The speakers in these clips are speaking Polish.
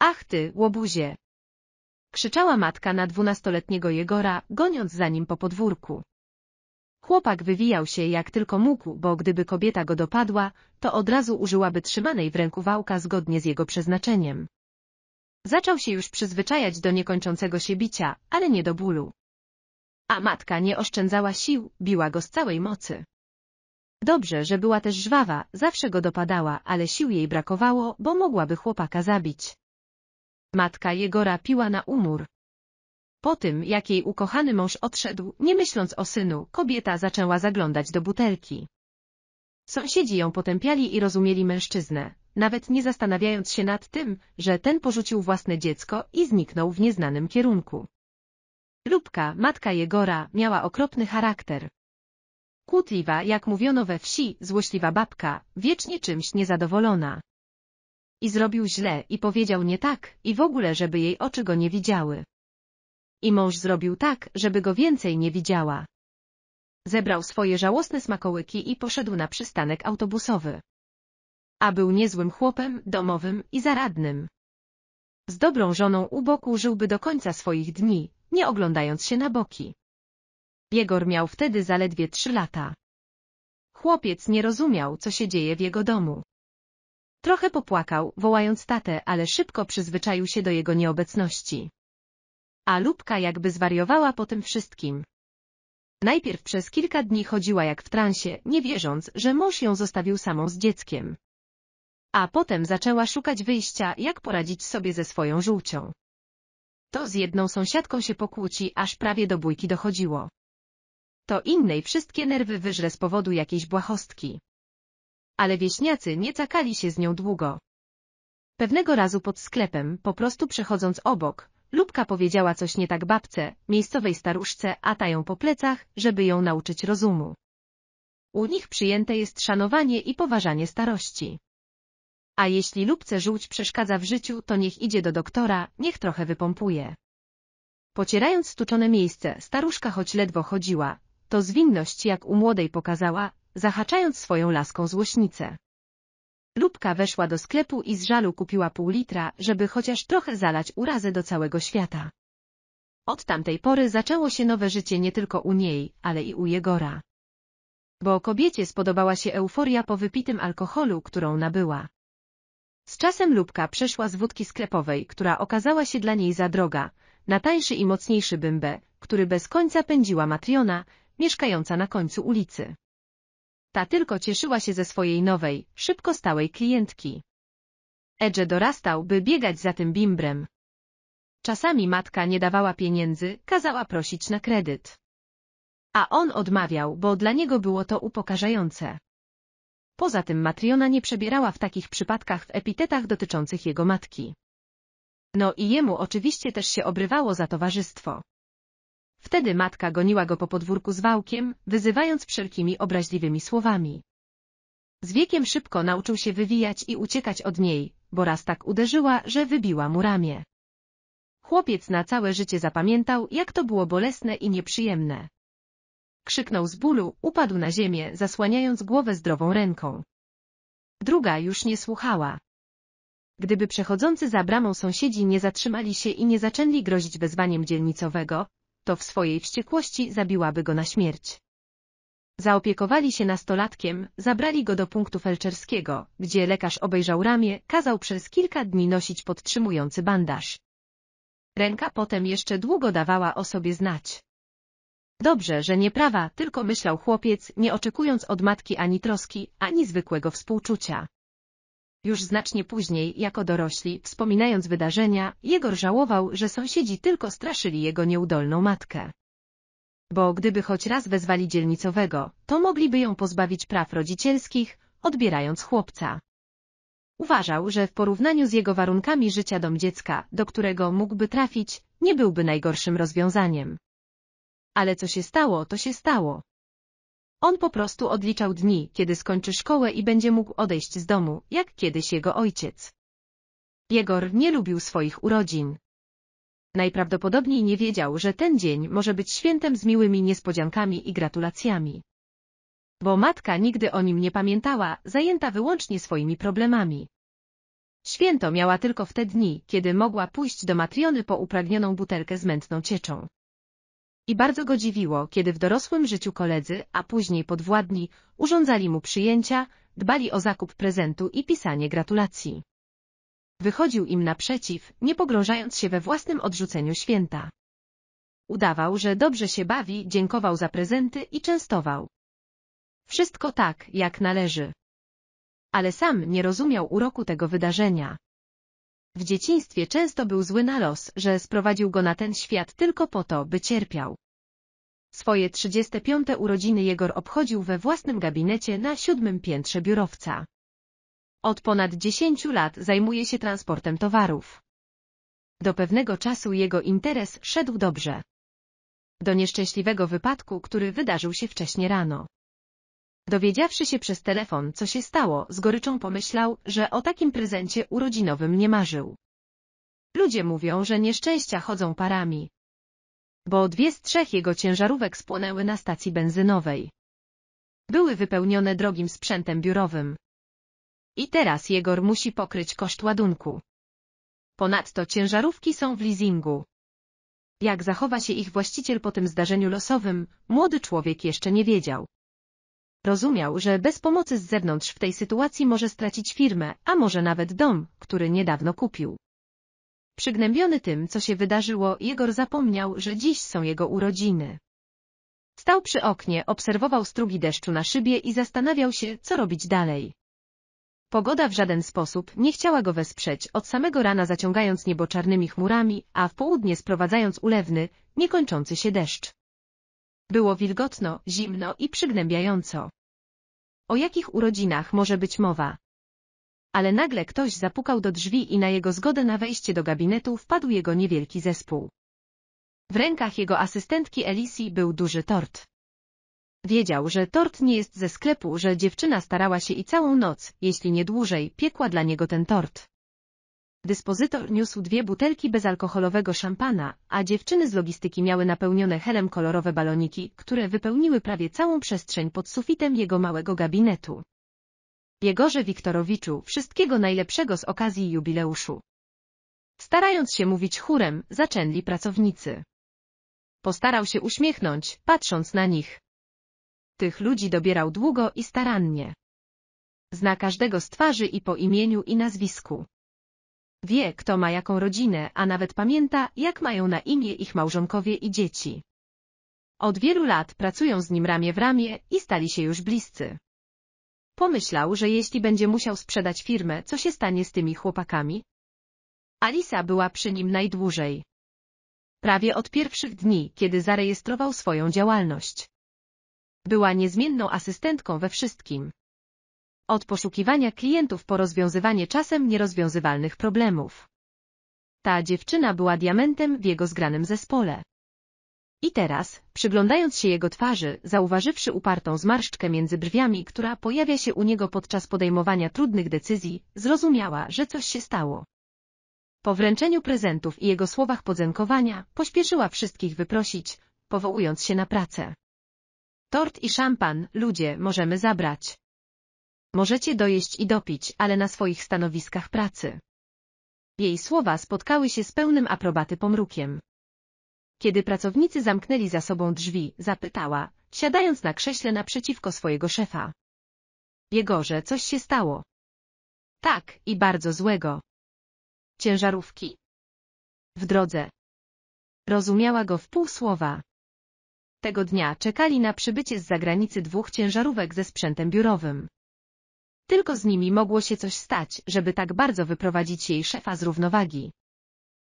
Ach ty, łobuzie! Krzyczała matka na dwunastoletniego Jegora, goniąc za nim po podwórku. Chłopak wywijał się jak tylko mógł, bo gdyby kobieta go dopadła, to od razu użyłaby trzymanej w ręku wałka zgodnie z jego przeznaczeniem. Zaczął się już przyzwyczajać do niekończącego się bicia, ale nie do bólu. A matka nie oszczędzała sił, biła go z całej mocy. Dobrze, że była też żwawa, zawsze go dopadała, ale sił jej brakowało, bo mogłaby chłopaka zabić. Matka jego rapiła na umór. Po tym, jak jej ukochany mąż odszedł, nie myśląc o synu, kobieta zaczęła zaglądać do butelki. Sąsiedzi ją potępiali i rozumieli mężczyznę, nawet nie zastanawiając się nad tym, że ten porzucił własne dziecko i zniknął w nieznanym kierunku. Lubka, matka Jegora, miała okropny charakter. Kłótliwa, jak mówiono we wsi, złośliwa babka, wiecznie czymś niezadowolona. I zrobił źle, i powiedział nie tak, i w ogóle, żeby jej oczy go nie widziały. I mąż zrobił tak, żeby go więcej nie widziała. Zebrał swoje żałosne smakołyki i poszedł na przystanek autobusowy. A był niezłym chłopem, domowym i zaradnym. Z dobrą żoną u boku żyłby do końca swoich dni, nie oglądając się na boki. Biegor miał wtedy zaledwie trzy lata. Chłopiec nie rozumiał, co się dzieje w jego domu. Trochę popłakał, wołając tatę, ale szybko przyzwyczaił się do jego nieobecności. A Lubka jakby zwariowała po tym wszystkim. Najpierw przez kilka dni chodziła jak w transie, nie wierząc, że mąż ją zostawił samą z dzieckiem. A potem zaczęła szukać wyjścia, jak poradzić sobie ze swoją żółcią. To z jedną sąsiadką się pokłóci, aż prawie do bójki dochodziło. To innej wszystkie nerwy wyżre z powodu jakiejś błahostki ale wieśniacy nie cakali się z nią długo. Pewnego razu pod sklepem, po prostu przechodząc obok, Lubka powiedziała coś nie tak babce, miejscowej staruszce, a ta ją po plecach, żeby ją nauczyć rozumu. U nich przyjęte jest szanowanie i poważanie starości. A jeśli lubce żółć przeszkadza w życiu, to niech idzie do doktora, niech trochę wypompuje. Pocierając stuczone miejsce, staruszka choć ledwo chodziła, to zwinność jak u młodej pokazała, zahaczając swoją laską złośnicę. Lubka weszła do sklepu i z żalu kupiła pół litra, żeby chociaż trochę zalać urazę do całego świata. Od tamtej pory zaczęło się nowe życie nie tylko u niej, ale i u Jegora. Bo kobiecie spodobała się euforia po wypitym alkoholu, którą nabyła. Z czasem Lubka przeszła z wódki sklepowej, która okazała się dla niej za droga, na tańszy i mocniejszy bymbę, który bez końca pędziła Matriona, mieszkająca na końcu ulicy. Ta tylko cieszyła się ze swojej nowej, szybko stałej klientki. Edge dorastał, by biegać za tym bimbrem. Czasami matka nie dawała pieniędzy, kazała prosić na kredyt. A on odmawiał, bo dla niego było to upokarzające. Poza tym Matriona nie przebierała w takich przypadkach w epitetach dotyczących jego matki. No i jemu oczywiście też się obrywało za towarzystwo. Wtedy matka goniła go po podwórku z wałkiem, wyzywając wszelkimi obraźliwymi słowami. Z wiekiem szybko nauczył się wywijać i uciekać od niej, bo raz tak uderzyła, że wybiła mu ramię. Chłopiec na całe życie zapamiętał, jak to było bolesne i nieprzyjemne. Krzyknął z bólu, upadł na ziemię, zasłaniając głowę zdrową ręką. Druga już nie słuchała. Gdyby przechodzący za bramą sąsiedzi nie zatrzymali się i nie zaczęli grozić wezwaniem dzielnicowego, to w swojej wściekłości zabiłaby go na śmierć. Zaopiekowali się nastolatkiem, zabrali go do punktu felczerskiego, gdzie lekarz obejrzał ramię, kazał przez kilka dni nosić podtrzymujący bandaż. Ręka potem jeszcze długo dawała o sobie znać. Dobrze, że nie prawa, tylko myślał chłopiec, nie oczekując od matki ani troski, ani zwykłego współczucia. Już znacznie później, jako dorośli, wspominając wydarzenia, Jegor żałował, że sąsiedzi tylko straszyli jego nieudolną matkę. Bo gdyby choć raz wezwali dzielnicowego, to mogliby ją pozbawić praw rodzicielskich, odbierając chłopca. Uważał, że w porównaniu z jego warunkami życia dom dziecka, do którego mógłby trafić, nie byłby najgorszym rozwiązaniem. Ale co się stało, to się stało. On po prostu odliczał dni, kiedy skończy szkołę i będzie mógł odejść z domu, jak kiedyś jego ojciec. Jegor nie lubił swoich urodzin. Najprawdopodobniej nie wiedział, że ten dzień może być świętem z miłymi niespodziankami i gratulacjami. Bo matka nigdy o nim nie pamiętała, zajęta wyłącznie swoimi problemami. Święto miała tylko w te dni, kiedy mogła pójść do Matriony po upragnioną butelkę z mętną cieczą i bardzo go dziwiło, kiedy w dorosłym życiu koledzy, a później podwładni, urządzali mu przyjęcia, dbali o zakup prezentu i pisanie gratulacji. Wychodził im naprzeciw, nie pogrążając się we własnym odrzuceniu święta. Udawał, że dobrze się bawi, dziękował za prezenty i częstował. Wszystko tak, jak należy. Ale sam nie rozumiał uroku tego wydarzenia. W dzieciństwie często był zły na los, że sprowadził go na ten świat tylko po to, by cierpiał. Swoje 35. urodziny Jegor obchodził we własnym gabinecie na siódmym piętrze biurowca. Od ponad 10 lat zajmuje się transportem towarów. Do pewnego czasu jego interes szedł dobrze. Do nieszczęśliwego wypadku, który wydarzył się wcześniej rano. Dowiedziawszy się przez telefon, co się stało, z goryczą pomyślał, że o takim prezencie urodzinowym nie marzył. Ludzie mówią, że nieszczęścia chodzą parami. Bo dwie z trzech jego ciężarówek spłonęły na stacji benzynowej. Były wypełnione drogim sprzętem biurowym. I teraz Jegor musi pokryć koszt ładunku. Ponadto ciężarówki są w leasingu. Jak zachowa się ich właściciel po tym zdarzeniu losowym, młody człowiek jeszcze nie wiedział. Rozumiał, że bez pomocy z zewnątrz w tej sytuacji może stracić firmę, a może nawet dom, który niedawno kupił. Przygnębiony tym, co się wydarzyło, Jegor zapomniał, że dziś są jego urodziny. Stał przy oknie, obserwował strugi deszczu na szybie i zastanawiał się, co robić dalej. Pogoda w żaden sposób nie chciała go wesprzeć, od samego rana zaciągając niebo czarnymi chmurami, a w południe sprowadzając ulewny, niekończący się deszcz. Było wilgotno, zimno i przygnębiająco. O jakich urodzinach może być mowa? Ale nagle ktoś zapukał do drzwi i na jego zgodę na wejście do gabinetu wpadł jego niewielki zespół. W rękach jego asystentki Elisi był duży tort. Wiedział, że tort nie jest ze sklepu, że dziewczyna starała się i całą noc, jeśli nie dłużej, piekła dla niego ten tort. Dyspozytor niósł dwie butelki bezalkoholowego szampana, a dziewczyny z logistyki miały napełnione helem kolorowe baloniki, które wypełniły prawie całą przestrzeń pod sufitem jego małego gabinetu. Biegorze Wiktorowiczu, wszystkiego najlepszego z okazji jubileuszu. Starając się mówić chórem, zaczęli pracownicy. Postarał się uśmiechnąć, patrząc na nich. Tych ludzi dobierał długo i starannie. Zna każdego z twarzy i po imieniu i nazwisku. Wie, kto ma jaką rodzinę, a nawet pamięta, jak mają na imię ich małżonkowie i dzieci. Od wielu lat pracują z nim ramię w ramię i stali się już bliscy. Pomyślał, że jeśli będzie musiał sprzedać firmę, co się stanie z tymi chłopakami? Alisa była przy nim najdłużej. Prawie od pierwszych dni, kiedy zarejestrował swoją działalność. Była niezmienną asystentką we wszystkim. Od poszukiwania klientów po rozwiązywanie czasem nierozwiązywalnych problemów. Ta dziewczyna była diamentem w jego zgranym zespole. I teraz, przyglądając się jego twarzy, zauważywszy upartą zmarszczkę między brwiami, która pojawia się u niego podczas podejmowania trudnych decyzji, zrozumiała, że coś się stało. Po wręczeniu prezentów i jego słowach podziękowania, pośpieszyła wszystkich wyprosić, powołując się na pracę. Tort i szampan, ludzie, możemy zabrać. Możecie dojeść i dopić, ale na swoich stanowiskach pracy. Jej słowa spotkały się z pełnym aprobaty pomrukiem. Kiedy pracownicy zamknęli za sobą drzwi, zapytała, siadając na krześle naprzeciwko swojego szefa. Biegorze, coś się stało. Tak, i bardzo złego. Ciężarówki. W drodze. Rozumiała go w pół słowa. Tego dnia czekali na przybycie z zagranicy dwóch ciężarówek ze sprzętem biurowym. Tylko z nimi mogło się coś stać, żeby tak bardzo wyprowadzić jej szefa z równowagi.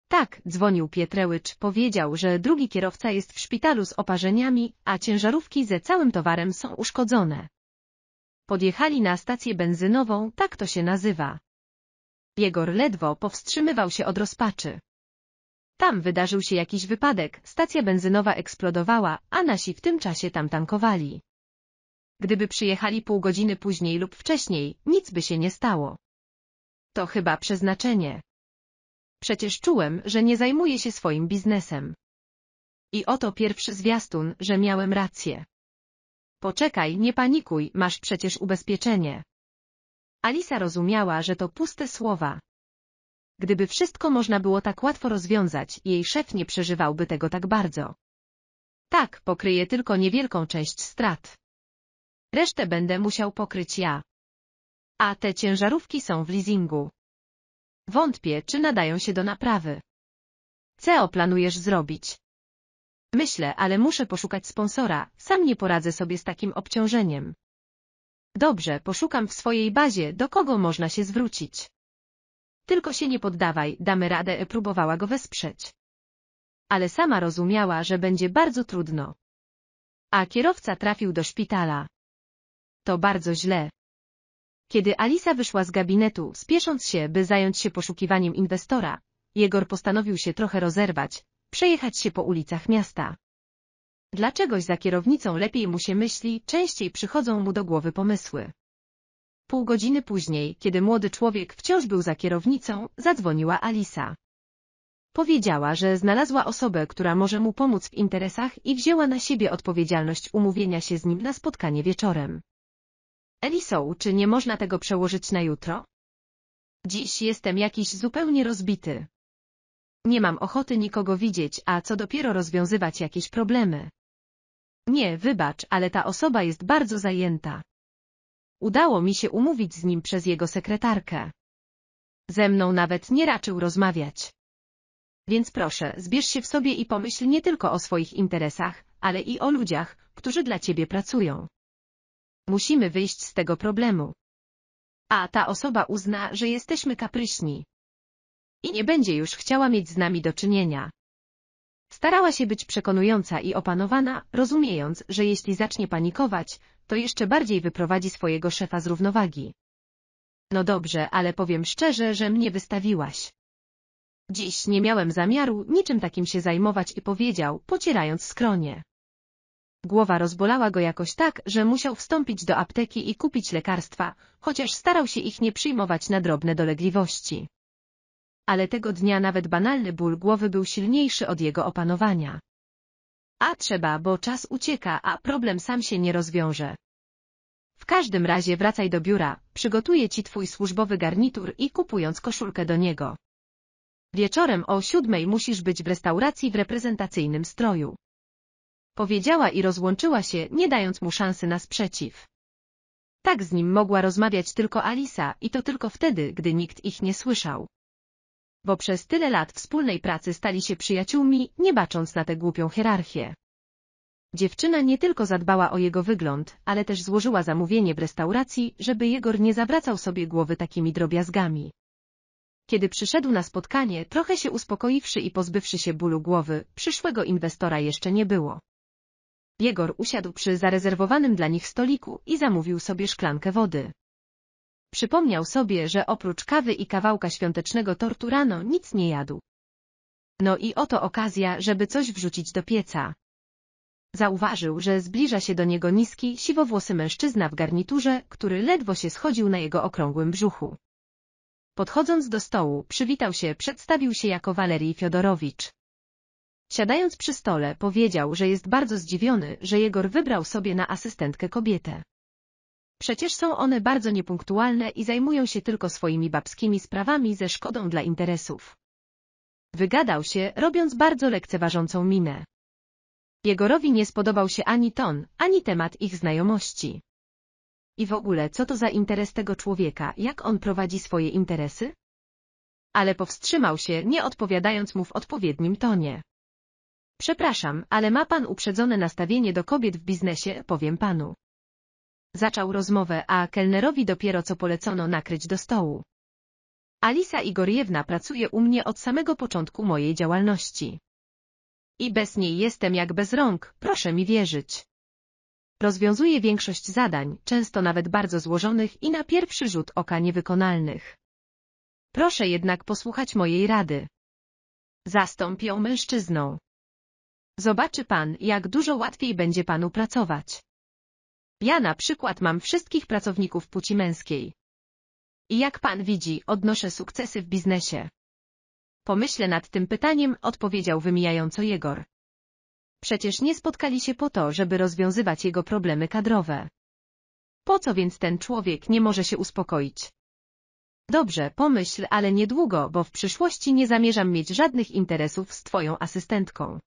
Tak, dzwonił Pietrełycz, powiedział, że drugi kierowca jest w szpitalu z oparzeniami, a ciężarówki ze całym towarem są uszkodzone. Podjechali na stację benzynową, tak to się nazywa. Jegor ledwo powstrzymywał się od rozpaczy. Tam wydarzył się jakiś wypadek, stacja benzynowa eksplodowała, a nasi w tym czasie tam tankowali. Gdyby przyjechali pół godziny później lub wcześniej, nic by się nie stało. To chyba przeznaczenie. Przecież czułem, że nie zajmuję się swoim biznesem. I oto pierwszy zwiastun, że miałem rację. Poczekaj, nie panikuj, masz przecież ubezpieczenie. Alisa rozumiała, że to puste słowa. Gdyby wszystko można było tak łatwo rozwiązać, jej szef nie przeżywałby tego tak bardzo. Tak, pokryje tylko niewielką część strat. Resztę będę musiał pokryć ja. A te ciężarówki są w leasingu. Wątpię, czy nadają się do naprawy. Co planujesz zrobić? Myślę, ale muszę poszukać sponsora, sam nie poradzę sobie z takim obciążeniem. Dobrze, poszukam w swojej bazie, do kogo można się zwrócić. Tylko się nie poddawaj, damy radę, e, próbowała go wesprzeć. Ale sama rozumiała, że będzie bardzo trudno. A kierowca trafił do szpitala. To bardzo źle. Kiedy Alisa wyszła z gabinetu, spiesząc się, by zająć się poszukiwaniem inwestora, Jegor postanowił się trochę rozerwać, przejechać się po ulicach miasta. Dlaczegoś za kierownicą lepiej mu się myśli, częściej przychodzą mu do głowy pomysły. Pół godziny później, kiedy młody człowiek wciąż był za kierownicą, zadzwoniła Alisa. Powiedziała, że znalazła osobę, która może mu pomóc w interesach i wzięła na siebie odpowiedzialność umówienia się z nim na spotkanie wieczorem. Eliso, czy nie można tego przełożyć na jutro? Dziś jestem jakiś zupełnie rozbity. Nie mam ochoty nikogo widzieć, a co dopiero rozwiązywać jakieś problemy. Nie, wybacz, ale ta osoba jest bardzo zajęta. Udało mi się umówić z nim przez jego sekretarkę. Ze mną nawet nie raczył rozmawiać. Więc proszę, zbierz się w sobie i pomyśl nie tylko o swoich interesach, ale i o ludziach, którzy dla ciebie pracują. Musimy wyjść z tego problemu. A ta osoba uzna, że jesteśmy kapryśni. I nie będzie już chciała mieć z nami do czynienia. Starała się być przekonująca i opanowana, rozumiejąc, że jeśli zacznie panikować, to jeszcze bardziej wyprowadzi swojego szefa z równowagi. No dobrze, ale powiem szczerze, że mnie wystawiłaś. Dziś nie miałem zamiaru niczym takim się zajmować i powiedział, pocierając skronie. Głowa rozbolała go jakoś tak, że musiał wstąpić do apteki i kupić lekarstwa, chociaż starał się ich nie przyjmować na drobne dolegliwości. Ale tego dnia nawet banalny ból głowy był silniejszy od jego opanowania. A trzeba, bo czas ucieka, a problem sam się nie rozwiąże. W każdym razie wracaj do biura, przygotuję ci twój służbowy garnitur i kupując koszulkę do niego. Wieczorem o siódmej musisz być w restauracji w reprezentacyjnym stroju powiedziała i rozłączyła się, nie dając mu szansy na sprzeciw. Tak z nim mogła rozmawiać tylko Alisa i to tylko wtedy, gdy nikt ich nie słyszał. Bo przez tyle lat wspólnej pracy stali się przyjaciółmi, nie bacząc na tę głupią hierarchię. Dziewczyna nie tylko zadbała o jego wygląd, ale też złożyła zamówienie w restauracji, żeby Jegor nie zawracał sobie głowy takimi drobiazgami. Kiedy przyszedł na spotkanie, trochę się uspokoiwszy i pozbywszy się bólu głowy, przyszłego inwestora jeszcze nie było. Jegor usiadł przy zarezerwowanym dla nich stoliku i zamówił sobie szklankę wody. Przypomniał sobie, że oprócz kawy i kawałka świątecznego tortu rano nic nie jadł. No i oto okazja, żeby coś wrzucić do pieca. Zauważył, że zbliża się do niego niski, siwowłosy mężczyzna w garniturze, który ledwo się schodził na jego okrągłym brzuchu. Podchodząc do stołu, przywitał się, przedstawił się jako Walerii Fiodorowicz. Siadając przy stole, powiedział, że jest bardzo zdziwiony, że Jegor wybrał sobie na asystentkę kobietę. Przecież są one bardzo niepunktualne i zajmują się tylko swoimi babskimi sprawami ze szkodą dla interesów. Wygadał się, robiąc bardzo lekceważącą minę. Jegorowi nie spodobał się ani ton, ani temat ich znajomości. I w ogóle co to za interes tego człowieka, jak on prowadzi swoje interesy? Ale powstrzymał się, nie odpowiadając mu w odpowiednim tonie. Przepraszam, ale ma pan uprzedzone nastawienie do kobiet w biznesie, powiem panu. Zaczął rozmowę, a kelnerowi dopiero co polecono nakryć do stołu. Alisa Igoriewna pracuje u mnie od samego początku mojej działalności. I bez niej jestem jak bez rąk, proszę mi wierzyć. Rozwiązuje większość zadań, często nawet bardzo złożonych i na pierwszy rzut oka niewykonalnych. Proszę jednak posłuchać mojej rady. Zastąp ją mężczyzną. Zobaczy pan, jak dużo łatwiej będzie panu pracować. Ja na przykład mam wszystkich pracowników płci męskiej. I jak pan widzi, odnoszę sukcesy w biznesie. Pomyślę nad tym pytaniem, odpowiedział wymijająco Jegor. Przecież nie spotkali się po to, żeby rozwiązywać jego problemy kadrowe. Po co więc ten człowiek nie może się uspokoić? Dobrze, pomyśl, ale niedługo, bo w przyszłości nie zamierzam mieć żadnych interesów z twoją asystentką.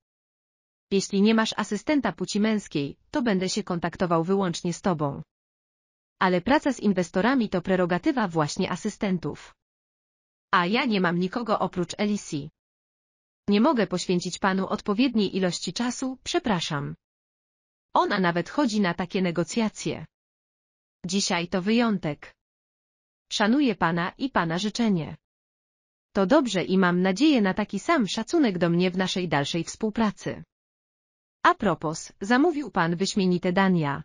Jeśli nie masz asystenta płci męskiej, to będę się kontaktował wyłącznie z tobą. Ale praca z inwestorami to prerogatywa właśnie asystentów. A ja nie mam nikogo oprócz Elisi. Nie mogę poświęcić panu odpowiedniej ilości czasu, przepraszam. Ona nawet chodzi na takie negocjacje. Dzisiaj to wyjątek. Szanuję pana i pana życzenie. To dobrze i mam nadzieję na taki sam szacunek do mnie w naszej dalszej współpracy. A propos, zamówił pan wyśmienite dania.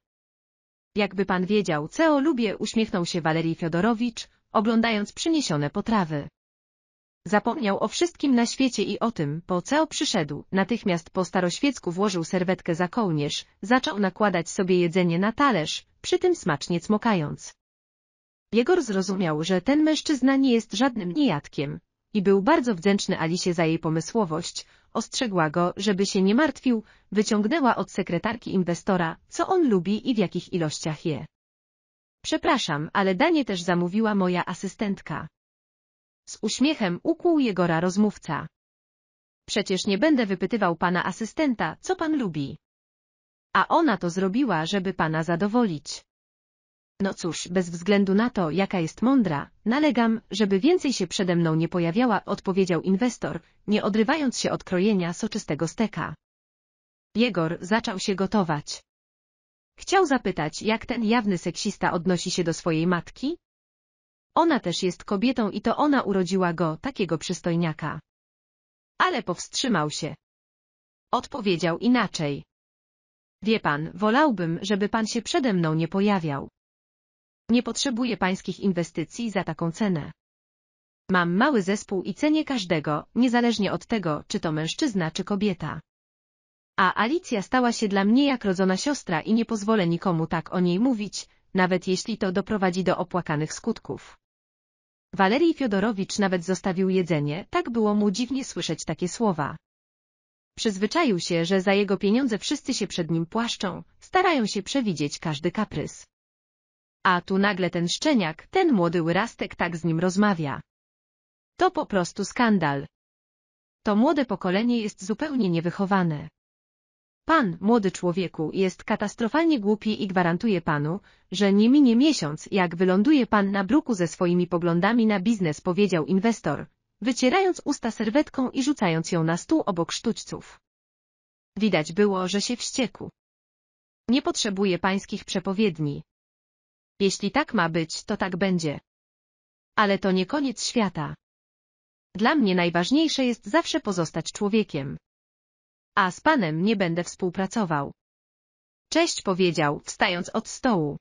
Jakby pan wiedział, ceo lubię, uśmiechnął się Walerii Fiodorowicz, oglądając przyniesione potrawy. Zapomniał o wszystkim na świecie i o tym, po ceo przyszedł, natychmiast po staroświecku włożył serwetkę za kołnierz, zaczął nakładać sobie jedzenie na talerz, przy tym smacznie cmokając. Biegor zrozumiał, że ten mężczyzna nie jest żadnym niejadkiem i był bardzo wdzięczny Alisie za jej pomysłowość, ostrzegła go, żeby się nie martwił, wyciągnęła od sekretarki inwestora, co on lubi i w jakich ilościach je. Przepraszam, ale danie też zamówiła moja asystentka. Z uśmiechem ukłuł Jegora rozmówca. Przecież nie będę wypytywał pana asystenta, co pan lubi. A ona to zrobiła, żeby pana zadowolić. No cóż, bez względu na to, jaka jest mądra, nalegam, żeby więcej się przede mną nie pojawiała, odpowiedział inwestor, nie odrywając się od krojenia soczystego steka. Jegor zaczął się gotować. Chciał zapytać, jak ten jawny seksista odnosi się do swojej matki? Ona też jest kobietą i to ona urodziła go, takiego przystojniaka. Ale powstrzymał się. Odpowiedział inaczej. Wie pan, wolałbym, żeby pan się przede mną nie pojawiał. Nie potrzebuję pańskich inwestycji za taką cenę. Mam mały zespół i cenię każdego, niezależnie od tego, czy to mężczyzna czy kobieta. A Alicja stała się dla mnie jak rodzona siostra i nie pozwolę nikomu tak o niej mówić, nawet jeśli to doprowadzi do opłakanych skutków. Walerii Fiodorowicz nawet zostawił jedzenie, tak było mu dziwnie słyszeć takie słowa. Przyzwyczaił się, że za jego pieniądze wszyscy się przed nim płaszczą, starają się przewidzieć każdy kaprys. A tu nagle ten szczeniak, ten młody łyrastek tak z nim rozmawia. To po prostu skandal. To młode pokolenie jest zupełnie niewychowane. Pan, młody człowieku, jest katastrofalnie głupi i gwarantuje panu, że nie minie miesiąc, jak wyląduje pan na bruku ze swoimi poglądami na biznes, powiedział inwestor, wycierając usta serwetką i rzucając ją na stół obok sztućców. Widać było, że się wściekł. Nie potrzebuje pańskich przepowiedni, jeśli tak ma być, to tak będzie. Ale to nie koniec świata. Dla mnie najważniejsze jest zawsze pozostać człowiekiem. A z panem nie będę współpracował. Cześć powiedział, wstając od stołu.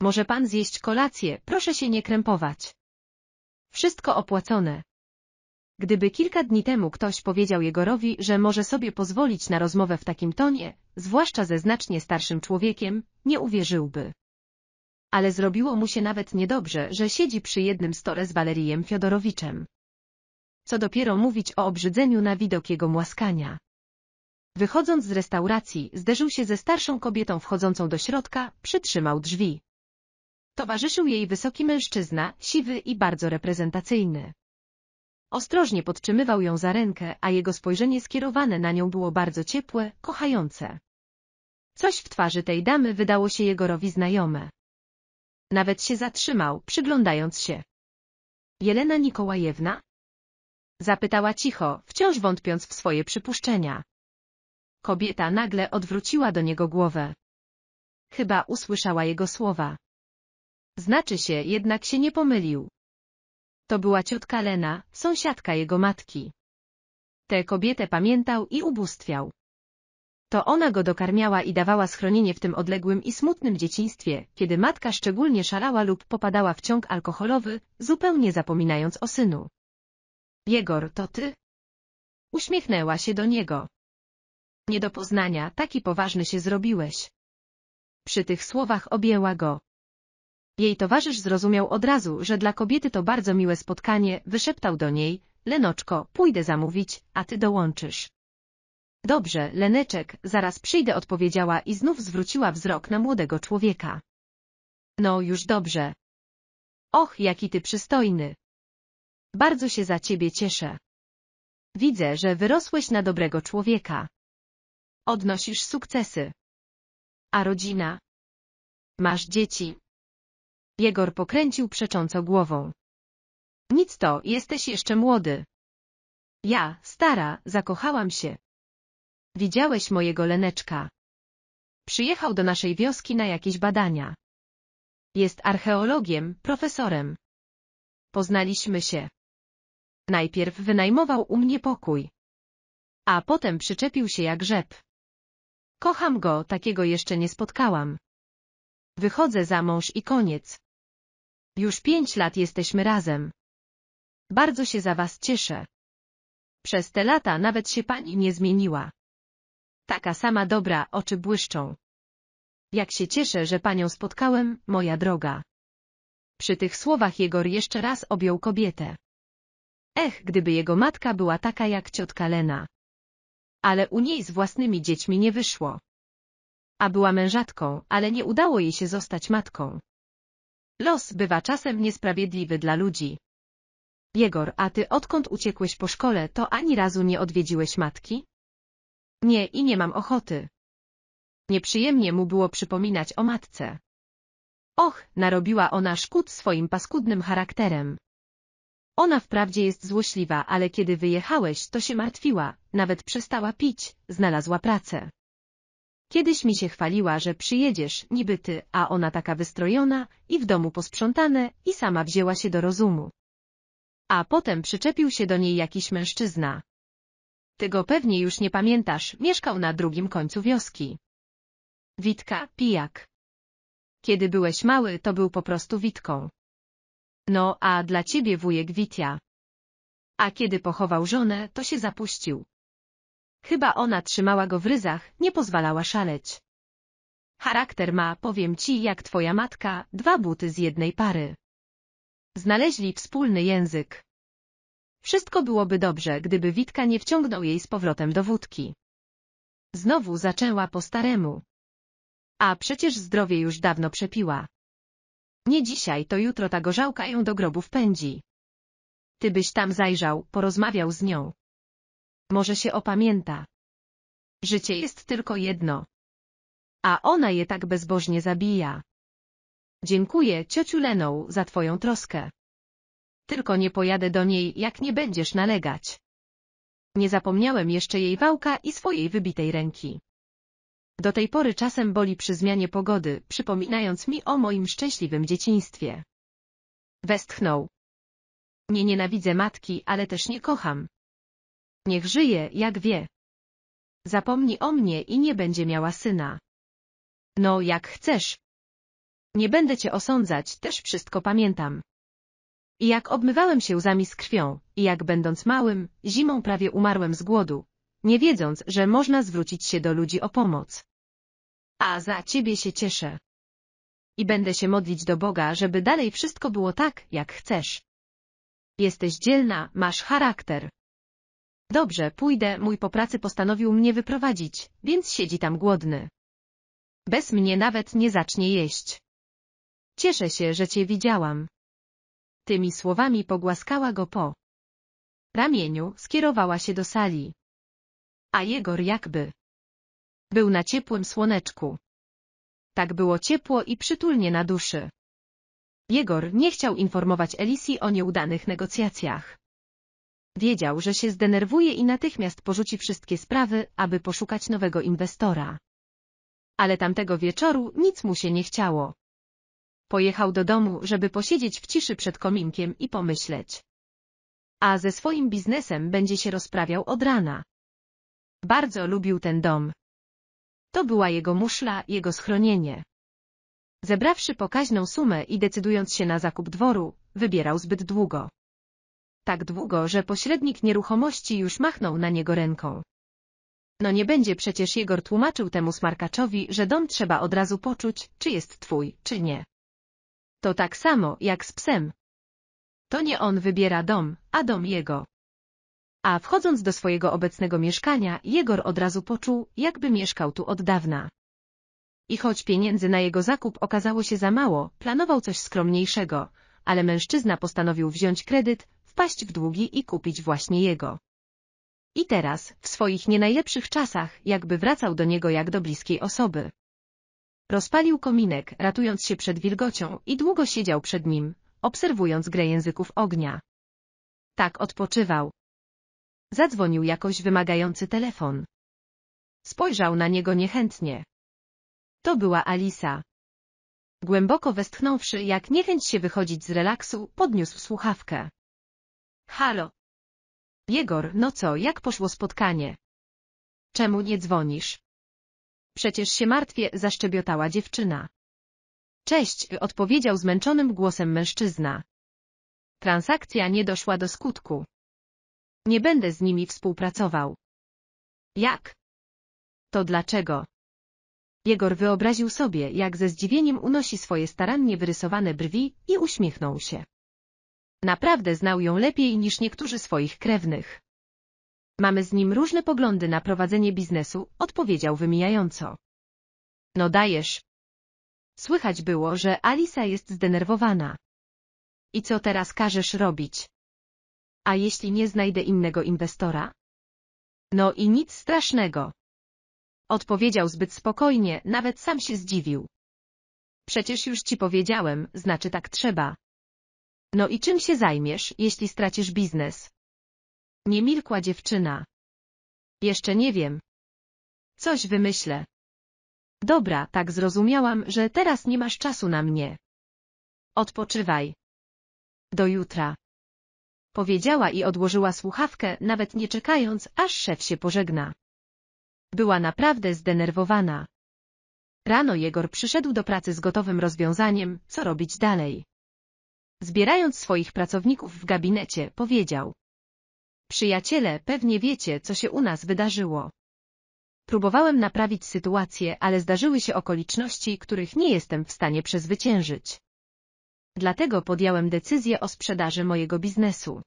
Może pan zjeść kolację, proszę się nie krępować. Wszystko opłacone. Gdyby kilka dni temu ktoś powiedział Jegorowi, że może sobie pozwolić na rozmowę w takim tonie, zwłaszcza ze znacznie starszym człowiekiem, nie uwierzyłby ale zrobiło mu się nawet niedobrze, że siedzi przy jednym stole z Walerijem Fiodorowiczem. Co dopiero mówić o obrzydzeniu na widok jego młaskania. Wychodząc z restauracji, zderzył się ze starszą kobietą wchodzącą do środka, przytrzymał drzwi. Towarzyszył jej wysoki mężczyzna, siwy i bardzo reprezentacyjny. Ostrożnie podtrzymywał ją za rękę, a jego spojrzenie skierowane na nią było bardzo ciepłe, kochające. Coś w twarzy tej damy wydało się Jegorowi znajome. Nawet się zatrzymał, przyglądając się. Jelena Nikołajewna? Zapytała cicho, wciąż wątpiąc w swoje przypuszczenia. Kobieta nagle odwróciła do niego głowę. Chyba usłyszała jego słowa. Znaczy się, jednak się nie pomylił. To była ciotka Lena, sąsiadka jego matki. Tę kobietę pamiętał i ubóstwiał. To ona go dokarmiała i dawała schronienie w tym odległym i smutnym dzieciństwie, kiedy matka szczególnie szalała lub popadała w ciąg alkoholowy, zupełnie zapominając o synu. Biegor, to ty? Uśmiechnęła się do niego. Nie do poznania, taki poważny się zrobiłeś. Przy tych słowach objęła go. Jej towarzysz zrozumiał od razu, że dla kobiety to bardzo miłe spotkanie, wyszeptał do niej, Lenoczko, pójdę zamówić, a ty dołączysz. Dobrze, Leneczek, zaraz przyjdę odpowiedziała i znów zwróciła wzrok na młodego człowieka. No już dobrze. Och, jaki ty przystojny. Bardzo się za ciebie cieszę. Widzę, że wyrosłeś na dobrego człowieka. Odnosisz sukcesy. A rodzina? Masz dzieci. Jegor pokręcił przecząco głową. Nic to, jesteś jeszcze młody. Ja, stara, zakochałam się, Widziałeś mojego Leneczka. Przyjechał do naszej wioski na jakieś badania. Jest archeologiem, profesorem. Poznaliśmy się. Najpierw wynajmował u mnie pokój. A potem przyczepił się jak rzep. Kocham go, takiego jeszcze nie spotkałam. Wychodzę za mąż i koniec. Już pięć lat jesteśmy razem. Bardzo się za was cieszę. Przez te lata nawet się pani nie zmieniła. Taka sama dobra, oczy błyszczą. Jak się cieszę, że panią spotkałem, moja droga. Przy tych słowach Jegor jeszcze raz objął kobietę. Ech, gdyby jego matka była taka jak ciotka Lena. Ale u niej z własnymi dziećmi nie wyszło. A była mężatką, ale nie udało jej się zostać matką. Los bywa czasem niesprawiedliwy dla ludzi. Jegor, a ty odkąd uciekłeś po szkole, to ani razu nie odwiedziłeś matki? Nie i nie mam ochoty. Nieprzyjemnie mu było przypominać o matce. Och, narobiła ona szkód swoim paskudnym charakterem. Ona wprawdzie jest złośliwa, ale kiedy wyjechałeś, to się martwiła, nawet przestała pić, znalazła pracę. Kiedyś mi się chwaliła, że przyjedziesz, niby ty, a ona taka wystrojona, i w domu posprzątane, i sama wzięła się do rozumu. A potem przyczepił się do niej jakiś mężczyzna. Ty go pewnie już nie pamiętasz, mieszkał na drugim końcu wioski. Witka, pijak. Kiedy byłeś mały, to był po prostu Witką. No, a dla ciebie wujek Witia. A kiedy pochował żonę, to się zapuścił. Chyba ona trzymała go w ryzach, nie pozwalała szaleć. Charakter ma, powiem ci, jak twoja matka, dwa buty z jednej pary. Znaleźli wspólny język. Wszystko byłoby dobrze, gdyby Witka nie wciągnął jej z powrotem do wódki. Znowu zaczęła po staremu. A przecież zdrowie już dawno przepiła. Nie dzisiaj, to jutro ta gorzałka ją do grobu wpędzi. Ty byś tam zajrzał, porozmawiał z nią. Może się opamięta. Życie jest tylko jedno. A ona je tak bezbożnie zabija. Dziękuję, ciociu Leną, za twoją troskę tylko nie pojadę do niej, jak nie będziesz nalegać. Nie zapomniałem jeszcze jej wałka i swojej wybitej ręki. Do tej pory czasem boli przy zmianie pogody, przypominając mi o moim szczęśliwym dzieciństwie. Westchnął. Nie nienawidzę matki, ale też nie kocham. Niech żyje, jak wie. Zapomni o mnie i nie będzie miała syna. No, jak chcesz. Nie będę cię osądzać, też wszystko pamiętam. I jak obmywałem się łzami z krwią, i jak będąc małym, zimą prawie umarłem z głodu, nie wiedząc, że można zwrócić się do ludzi o pomoc. A za ciebie się cieszę. I będę się modlić do Boga, żeby dalej wszystko było tak, jak chcesz. Jesteś dzielna, masz charakter. Dobrze, pójdę, mój po pracy postanowił mnie wyprowadzić, więc siedzi tam głodny. Bez mnie nawet nie zacznie jeść. Cieszę się, że cię widziałam tymi słowami pogłaskała go po ramieniu, skierowała się do sali. A Jegor jakby był na ciepłym słoneczku. Tak było ciepło i przytulnie na duszy. Jegor nie chciał informować Elisi o nieudanych negocjacjach. Wiedział, że się zdenerwuje i natychmiast porzuci wszystkie sprawy, aby poszukać nowego inwestora. Ale tamtego wieczoru nic mu się nie chciało. Pojechał do domu, żeby posiedzieć w ciszy przed kominkiem i pomyśleć. A ze swoim biznesem będzie się rozprawiał od rana. Bardzo lubił ten dom. To była jego muszla, jego schronienie. Zebrawszy pokaźną sumę i decydując się na zakup dworu, wybierał zbyt długo. Tak długo, że pośrednik nieruchomości już machnął na niego ręką. No nie będzie przecież Jegor tłumaczył temu smarkaczowi, że dom trzeba od razu poczuć, czy jest twój, czy nie. To tak samo jak z psem. To nie on wybiera dom, a dom jego. A wchodząc do swojego obecnego mieszkania, Jegor od razu poczuł, jakby mieszkał tu od dawna. I choć pieniędzy na jego zakup okazało się za mało, planował coś skromniejszego, ale mężczyzna postanowił wziąć kredyt, wpaść w długi i kupić właśnie jego. I teraz, w swoich nie najlepszych czasach, jakby wracał do niego jak do bliskiej osoby. Rozpalił kominek, ratując się przed wilgocią i długo siedział przed nim, obserwując grę języków ognia. Tak odpoczywał. Zadzwonił jakoś wymagający telefon. Spojrzał na niego niechętnie. To była Alisa. Głęboko westchnąwszy, jak niechęć się wychodzić z relaksu, podniósł słuchawkę. Halo. Jegor, no co, jak poszło spotkanie? Czemu nie dzwonisz? Przecież się martwię, zaszczebiotała dziewczyna. Cześć, odpowiedział zmęczonym głosem mężczyzna. Transakcja nie doszła do skutku. Nie będę z nimi współpracował. Jak? To dlaczego? Jegor wyobraził sobie, jak ze zdziwieniem unosi swoje starannie wyrysowane brwi i uśmiechnął się. Naprawdę znał ją lepiej niż niektórzy swoich krewnych. Mamy z nim różne poglądy na prowadzenie biznesu, odpowiedział wymijająco. No dajesz. Słychać było, że Alisa jest zdenerwowana. I co teraz każesz robić? A jeśli nie znajdę innego inwestora? No i nic strasznego. Odpowiedział zbyt spokojnie, nawet sam się zdziwił. Przecież już ci powiedziałem, znaczy tak trzeba. No i czym się zajmiesz, jeśli stracisz biznes? Nie milkła dziewczyna. Jeszcze nie wiem. Coś wymyślę. Dobra, tak zrozumiałam, że teraz nie masz czasu na mnie. Odpoczywaj. Do jutra. Powiedziała i odłożyła słuchawkę, nawet nie czekając, aż szef się pożegna. Była naprawdę zdenerwowana. Rano Jegor przyszedł do pracy z gotowym rozwiązaniem, co robić dalej. Zbierając swoich pracowników w gabinecie, powiedział. Przyjaciele, pewnie wiecie, co się u nas wydarzyło. Próbowałem naprawić sytuację, ale zdarzyły się okoliczności, których nie jestem w stanie przezwyciężyć. Dlatego podjąłem decyzję o sprzedaży mojego biznesu.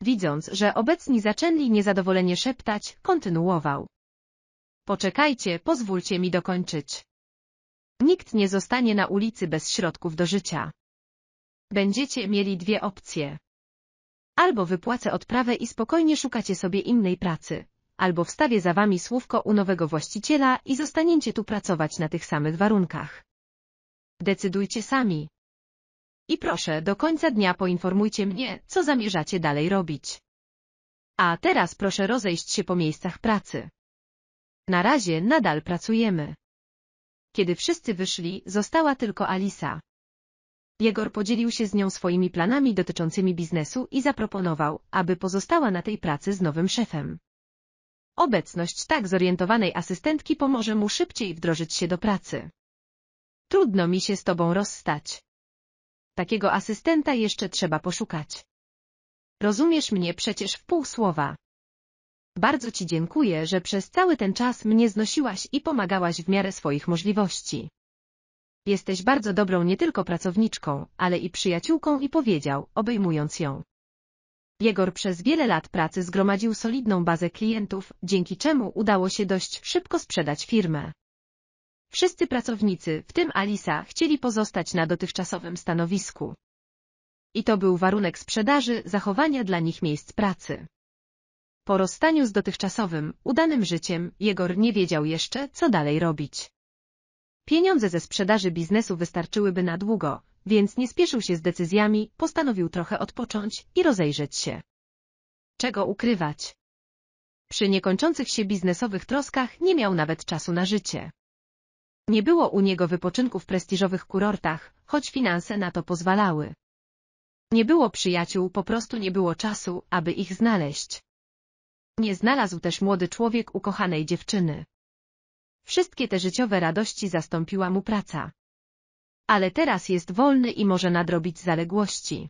Widząc, że obecni zaczęli niezadowolenie szeptać, kontynuował. Poczekajcie, pozwólcie mi dokończyć. Nikt nie zostanie na ulicy bez środków do życia. Będziecie mieli dwie opcje. Albo wypłacę odprawę i spokojnie szukacie sobie innej pracy, albo wstawię za wami słówko u nowego właściciela i zostaniecie tu pracować na tych samych warunkach. Decydujcie sami. I proszę, do końca dnia poinformujcie mnie, co zamierzacie dalej robić. A teraz proszę rozejść się po miejscach pracy. Na razie nadal pracujemy. Kiedy wszyscy wyszli, została tylko Alisa. Jegor podzielił się z nią swoimi planami dotyczącymi biznesu i zaproponował, aby pozostała na tej pracy z nowym szefem. Obecność tak zorientowanej asystentki pomoże mu szybciej wdrożyć się do pracy. Trudno mi się z tobą rozstać. Takiego asystenta jeszcze trzeba poszukać. Rozumiesz mnie przecież w pół słowa. Bardzo Ci dziękuję, że przez cały ten czas mnie znosiłaś i pomagałaś w miarę swoich możliwości. Jesteś bardzo dobrą nie tylko pracowniczką, ale i przyjaciółką i powiedział, obejmując ją. Jegor przez wiele lat pracy zgromadził solidną bazę klientów, dzięki czemu udało się dość szybko sprzedać firmę. Wszyscy pracownicy, w tym Alisa, chcieli pozostać na dotychczasowym stanowisku. I to był warunek sprzedaży zachowania dla nich miejsc pracy. Po rozstaniu z dotychczasowym, udanym życiem, Jegor nie wiedział jeszcze, co dalej robić. Pieniądze ze sprzedaży biznesu wystarczyłyby na długo, więc nie spieszył się z decyzjami, postanowił trochę odpocząć i rozejrzeć się. Czego ukrywać? Przy niekończących się biznesowych troskach nie miał nawet czasu na życie. Nie było u niego wypoczynku w prestiżowych kurortach, choć finanse na to pozwalały. Nie było przyjaciół, po prostu nie było czasu, aby ich znaleźć. Nie znalazł też młody człowiek ukochanej dziewczyny. Wszystkie te życiowe radości zastąpiła mu praca. Ale teraz jest wolny i może nadrobić zaległości.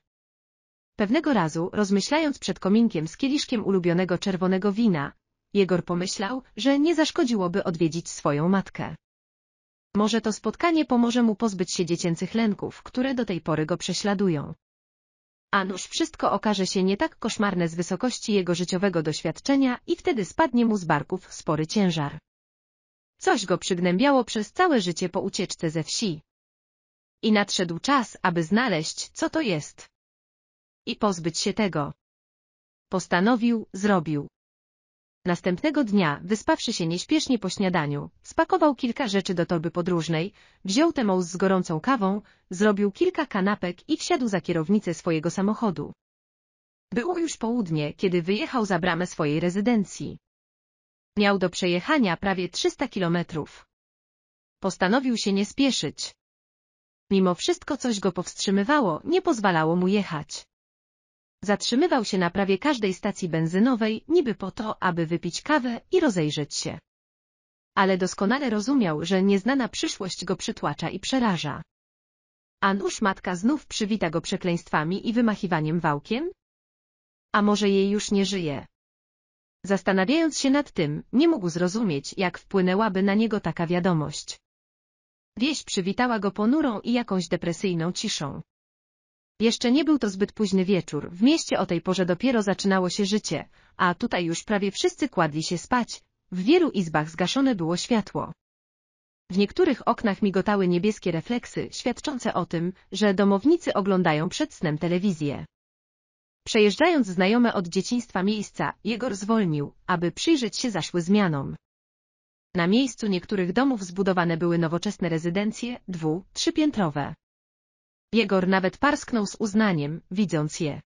Pewnego razu, rozmyślając przed kominkiem z kieliszkiem ulubionego czerwonego wina, Jegor pomyślał, że nie zaszkodziłoby odwiedzić swoją matkę. Może to spotkanie pomoże mu pozbyć się dziecięcych lęków, które do tej pory go prześladują. A nuż wszystko okaże się nie tak koszmarne z wysokości jego życiowego doświadczenia i wtedy spadnie mu z barków spory ciężar. Coś go przygnębiało przez całe życie po ucieczce ze wsi. I nadszedł czas, aby znaleźć, co to jest. I pozbyć się tego. Postanowił, zrobił. Następnego dnia, wyspawszy się nieśpiesznie po śniadaniu, spakował kilka rzeczy do torby podróżnej, wziął temą z gorącą kawą, zrobił kilka kanapek i wsiadł za kierownicę swojego samochodu. Było już południe, kiedy wyjechał za bramę swojej rezydencji. Miał do przejechania prawie 300 kilometrów. Postanowił się nie spieszyć. Mimo wszystko coś go powstrzymywało, nie pozwalało mu jechać. Zatrzymywał się na prawie każdej stacji benzynowej, niby po to, aby wypić kawę i rozejrzeć się. Ale doskonale rozumiał, że nieznana przyszłość go przytłacza i przeraża. A nuż matka znów przywita go przekleństwami i wymachiwaniem wałkiem? A może jej już nie żyje? Zastanawiając się nad tym, nie mógł zrozumieć, jak wpłynęłaby na niego taka wiadomość. Wieś przywitała go ponurą i jakąś depresyjną ciszą. Jeszcze nie był to zbyt późny wieczór, w mieście o tej porze dopiero zaczynało się życie, a tutaj już prawie wszyscy kładli się spać, w wielu izbach zgaszone było światło. W niektórych oknach migotały niebieskie refleksy, świadczące o tym, że domownicy oglądają przed snem telewizję. Przejeżdżając znajome od dzieciństwa miejsca, Jegor zwolnił, aby przyjrzeć się zaszły zmianom. Na miejscu niektórych domów zbudowane były nowoczesne rezydencje, dwu-, trzypiętrowe. Jegor nawet parsknął z uznaniem, widząc je.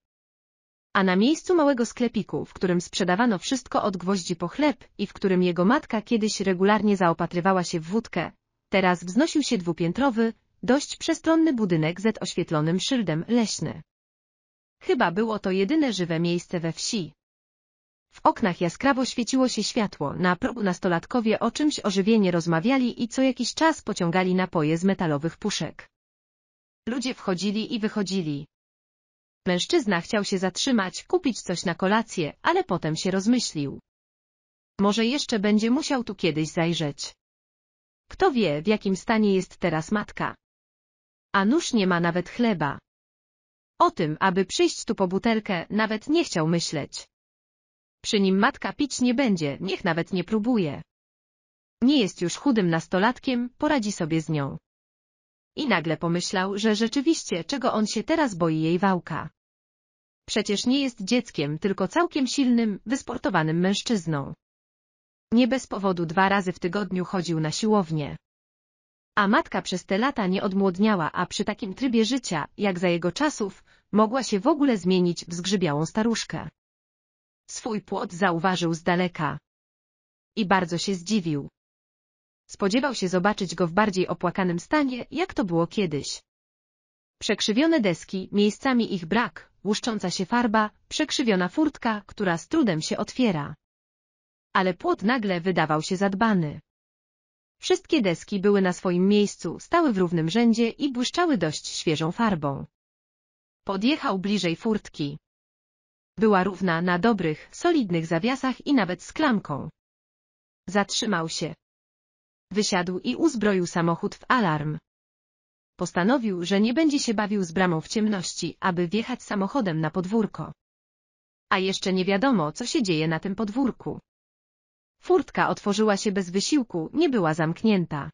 A na miejscu małego sklepiku, w którym sprzedawano wszystko od gwoździ po chleb i w którym jego matka kiedyś regularnie zaopatrywała się w wódkę, teraz wznosił się dwupiętrowy, dość przestronny budynek z oświetlonym szyldem leśny. Chyba było to jedyne żywe miejsce we wsi. W oknach jaskrawo świeciło się światło, na progu nastolatkowie o czymś ożywienie rozmawiali i co jakiś czas pociągali napoje z metalowych puszek. Ludzie wchodzili i wychodzili. Mężczyzna chciał się zatrzymać, kupić coś na kolację, ale potem się rozmyślił. Może jeszcze będzie musiał tu kiedyś zajrzeć. Kto wie, w jakim stanie jest teraz matka. A nóż nie ma nawet chleba. O tym, aby przyjść tu po butelkę, nawet nie chciał myśleć. Przy nim matka pić nie będzie, niech nawet nie próbuje. Nie jest już chudym nastolatkiem, poradzi sobie z nią. I nagle pomyślał, że rzeczywiście, czego on się teraz boi jej wałka. Przecież nie jest dzieckiem, tylko całkiem silnym, wysportowanym mężczyzną. Nie bez powodu dwa razy w tygodniu chodził na siłownię. A matka przez te lata nie odmłodniała, a przy takim trybie życia, jak za jego czasów, mogła się w ogóle zmienić w zgrzybiałą staruszkę. Swój płot zauważył z daleka. I bardzo się zdziwił. Spodziewał się zobaczyć go w bardziej opłakanym stanie, jak to było kiedyś. Przekrzywione deski, miejscami ich brak, łuszcząca się farba, przekrzywiona furtka, która z trudem się otwiera. Ale płot nagle wydawał się zadbany. Wszystkie deski były na swoim miejscu, stały w równym rzędzie i błyszczały dość świeżą farbą. Podjechał bliżej furtki. Była równa na dobrych, solidnych zawiasach i nawet z klamką. Zatrzymał się. Wysiadł i uzbroił samochód w alarm. Postanowił, że nie będzie się bawił z bramą w ciemności, aby wjechać samochodem na podwórko. A jeszcze nie wiadomo, co się dzieje na tym podwórku. Furtka otworzyła się bez wysiłku, nie była zamknięta.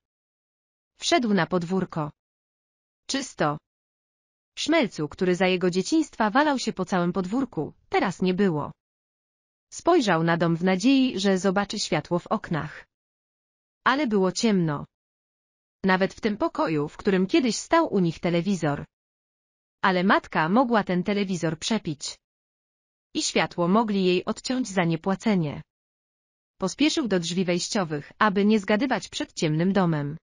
Wszedł na podwórko. Czysto. Szmelcu, który za jego dzieciństwa walał się po całym podwórku, teraz nie było. Spojrzał na dom w nadziei, że zobaczy światło w oknach. Ale było ciemno. Nawet w tym pokoju, w którym kiedyś stał u nich telewizor. Ale matka mogła ten telewizor przepić. I światło mogli jej odciąć za niepłacenie. Pospieszył do drzwi wejściowych, aby nie zgadywać przed ciemnym domem.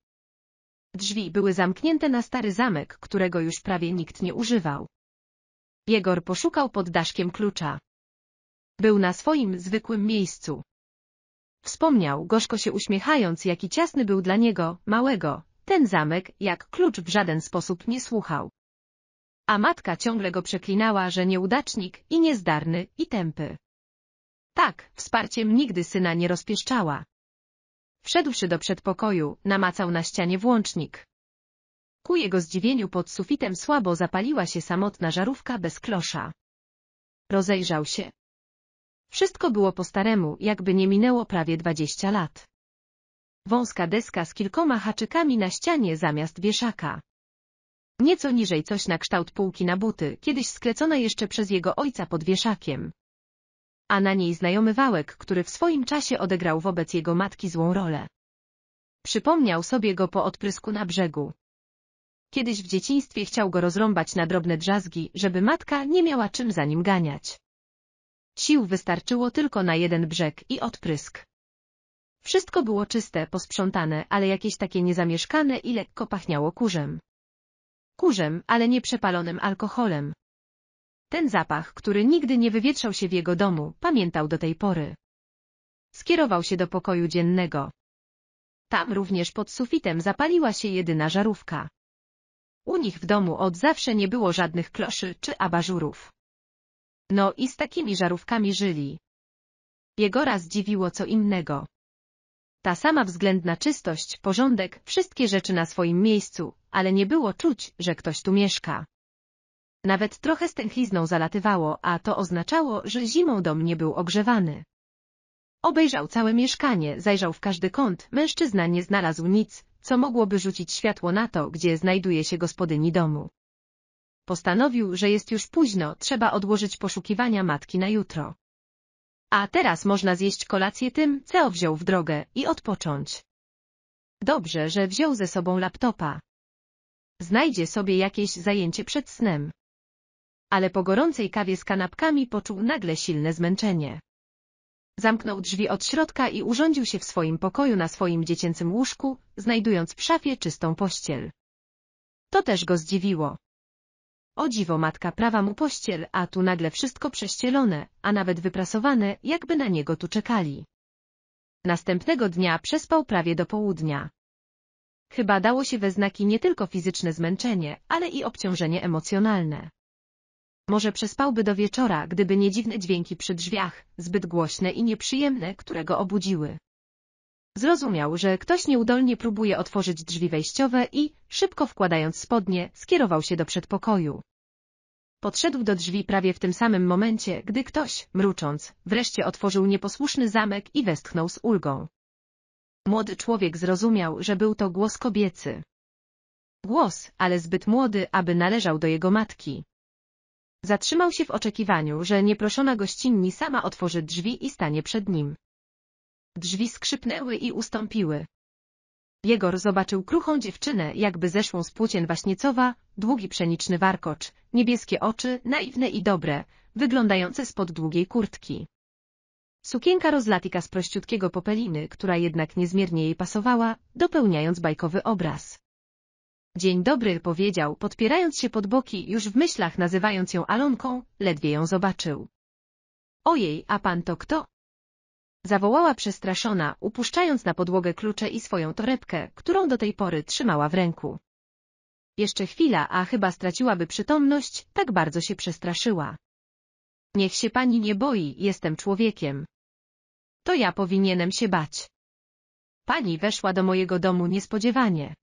Drzwi były zamknięte na stary zamek, którego już prawie nikt nie używał. Biegor poszukał pod daszkiem klucza. Był na swoim zwykłym miejscu. Wspomniał, gorzko się uśmiechając, jaki ciasny był dla niego, małego, ten zamek, jak klucz w żaden sposób nie słuchał. A matka ciągle go przeklinała, że nieudacznik i niezdarny i tępy. Tak, wsparciem nigdy syna nie rozpieszczała. Wszedłszy do przedpokoju, namacał na ścianie włącznik. Ku jego zdziwieniu pod sufitem słabo zapaliła się samotna żarówka bez klosza. Rozejrzał się. Wszystko było po staremu, jakby nie minęło prawie dwadzieścia lat. Wąska deska z kilkoma haczykami na ścianie zamiast wieszaka. Nieco niżej coś na kształt półki na buty, kiedyś sklecone jeszcze przez jego ojca pod wieszakiem a na niej znajomy wałek, który w swoim czasie odegrał wobec jego matki złą rolę. Przypomniał sobie go po odprysku na brzegu. Kiedyś w dzieciństwie chciał go rozrąbać na drobne drzazgi, żeby matka nie miała czym za nim ganiać. Sił wystarczyło tylko na jeden brzeg i odprysk. Wszystko było czyste, posprzątane, ale jakieś takie niezamieszkane i lekko pachniało kurzem. Kurzem, ale nie przepalonym alkoholem. Ten zapach, który nigdy nie wywietrzał się w jego domu, pamiętał do tej pory. Skierował się do pokoju dziennego. Tam również pod sufitem zapaliła się jedyna żarówka. U nich w domu od zawsze nie było żadnych kloszy czy abażurów. No i z takimi żarówkami żyli. Jego raz dziwiło co innego. Ta sama względna czystość, porządek, wszystkie rzeczy na swoim miejscu, ale nie było czuć, że ktoś tu mieszka. Nawet trochę stęchlizną zalatywało, a to oznaczało, że zimą dom nie był ogrzewany. Obejrzał całe mieszkanie, zajrzał w każdy kąt, mężczyzna nie znalazł nic, co mogłoby rzucić światło na to, gdzie znajduje się gospodyni domu. Postanowił, że jest już późno, trzeba odłożyć poszukiwania matki na jutro. A teraz można zjeść kolację tym, co wziął w drogę i odpocząć. Dobrze, że wziął ze sobą laptopa. Znajdzie sobie jakieś zajęcie przed snem ale po gorącej kawie z kanapkami poczuł nagle silne zmęczenie. Zamknął drzwi od środka i urządził się w swoim pokoju na swoim dziecięcym łóżku, znajdując w szafie czystą pościel. To też go zdziwiło. O dziwo matka prawa mu pościel, a tu nagle wszystko prześcielone, a nawet wyprasowane, jakby na niego tu czekali. Następnego dnia przespał prawie do południa. Chyba dało się we znaki nie tylko fizyczne zmęczenie, ale i obciążenie emocjonalne. Może przespałby do wieczora, gdyby nie dziwne dźwięki przy drzwiach, zbyt głośne i nieprzyjemne, które go obudziły. Zrozumiał, że ktoś nieudolnie próbuje otworzyć drzwi wejściowe i, szybko wkładając spodnie, skierował się do przedpokoju. Podszedł do drzwi prawie w tym samym momencie, gdy ktoś, mrucząc, wreszcie otworzył nieposłuszny zamek i westchnął z ulgą. Młody człowiek zrozumiał, że był to głos kobiecy. Głos, ale zbyt młody, aby należał do jego matki. Zatrzymał się w oczekiwaniu, że nieproszona gościnni sama otworzy drzwi i stanie przed nim. Drzwi skrzypnęły i ustąpiły. Jegor zobaczył kruchą dziewczynę, jakby zeszłą z płócien waśniecowa, długi przeniczny warkocz, niebieskie oczy, naiwne i dobre, wyglądające spod długiej kurtki. Sukienka rozlatika z prościutkiego popeliny, która jednak niezmiernie jej pasowała, dopełniając bajkowy obraz. Dzień dobry, powiedział, podpierając się pod boki, już w myślach nazywając ją Alonką, ledwie ją zobaczył. Ojej, a pan to kto? Zawołała przestraszona, upuszczając na podłogę klucze i swoją torebkę, którą do tej pory trzymała w ręku. Jeszcze chwila, a chyba straciłaby przytomność, tak bardzo się przestraszyła. Niech się pani nie boi, jestem człowiekiem. To ja powinienem się bać. Pani weszła do mojego domu niespodziewanie.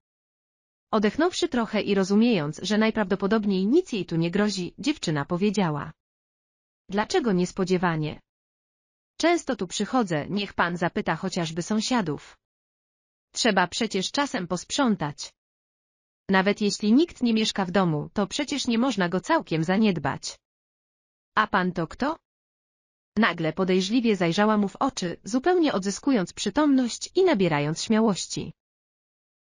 Odechnąwszy trochę i rozumiejąc, że najprawdopodobniej nic jej tu nie grozi, dziewczyna powiedziała. Dlaczego niespodziewanie? Często tu przychodzę, niech pan zapyta chociażby sąsiadów. Trzeba przecież czasem posprzątać. Nawet jeśli nikt nie mieszka w domu, to przecież nie można go całkiem zaniedbać. A pan to kto? Nagle podejrzliwie zajrzała mu w oczy, zupełnie odzyskując przytomność i nabierając śmiałości.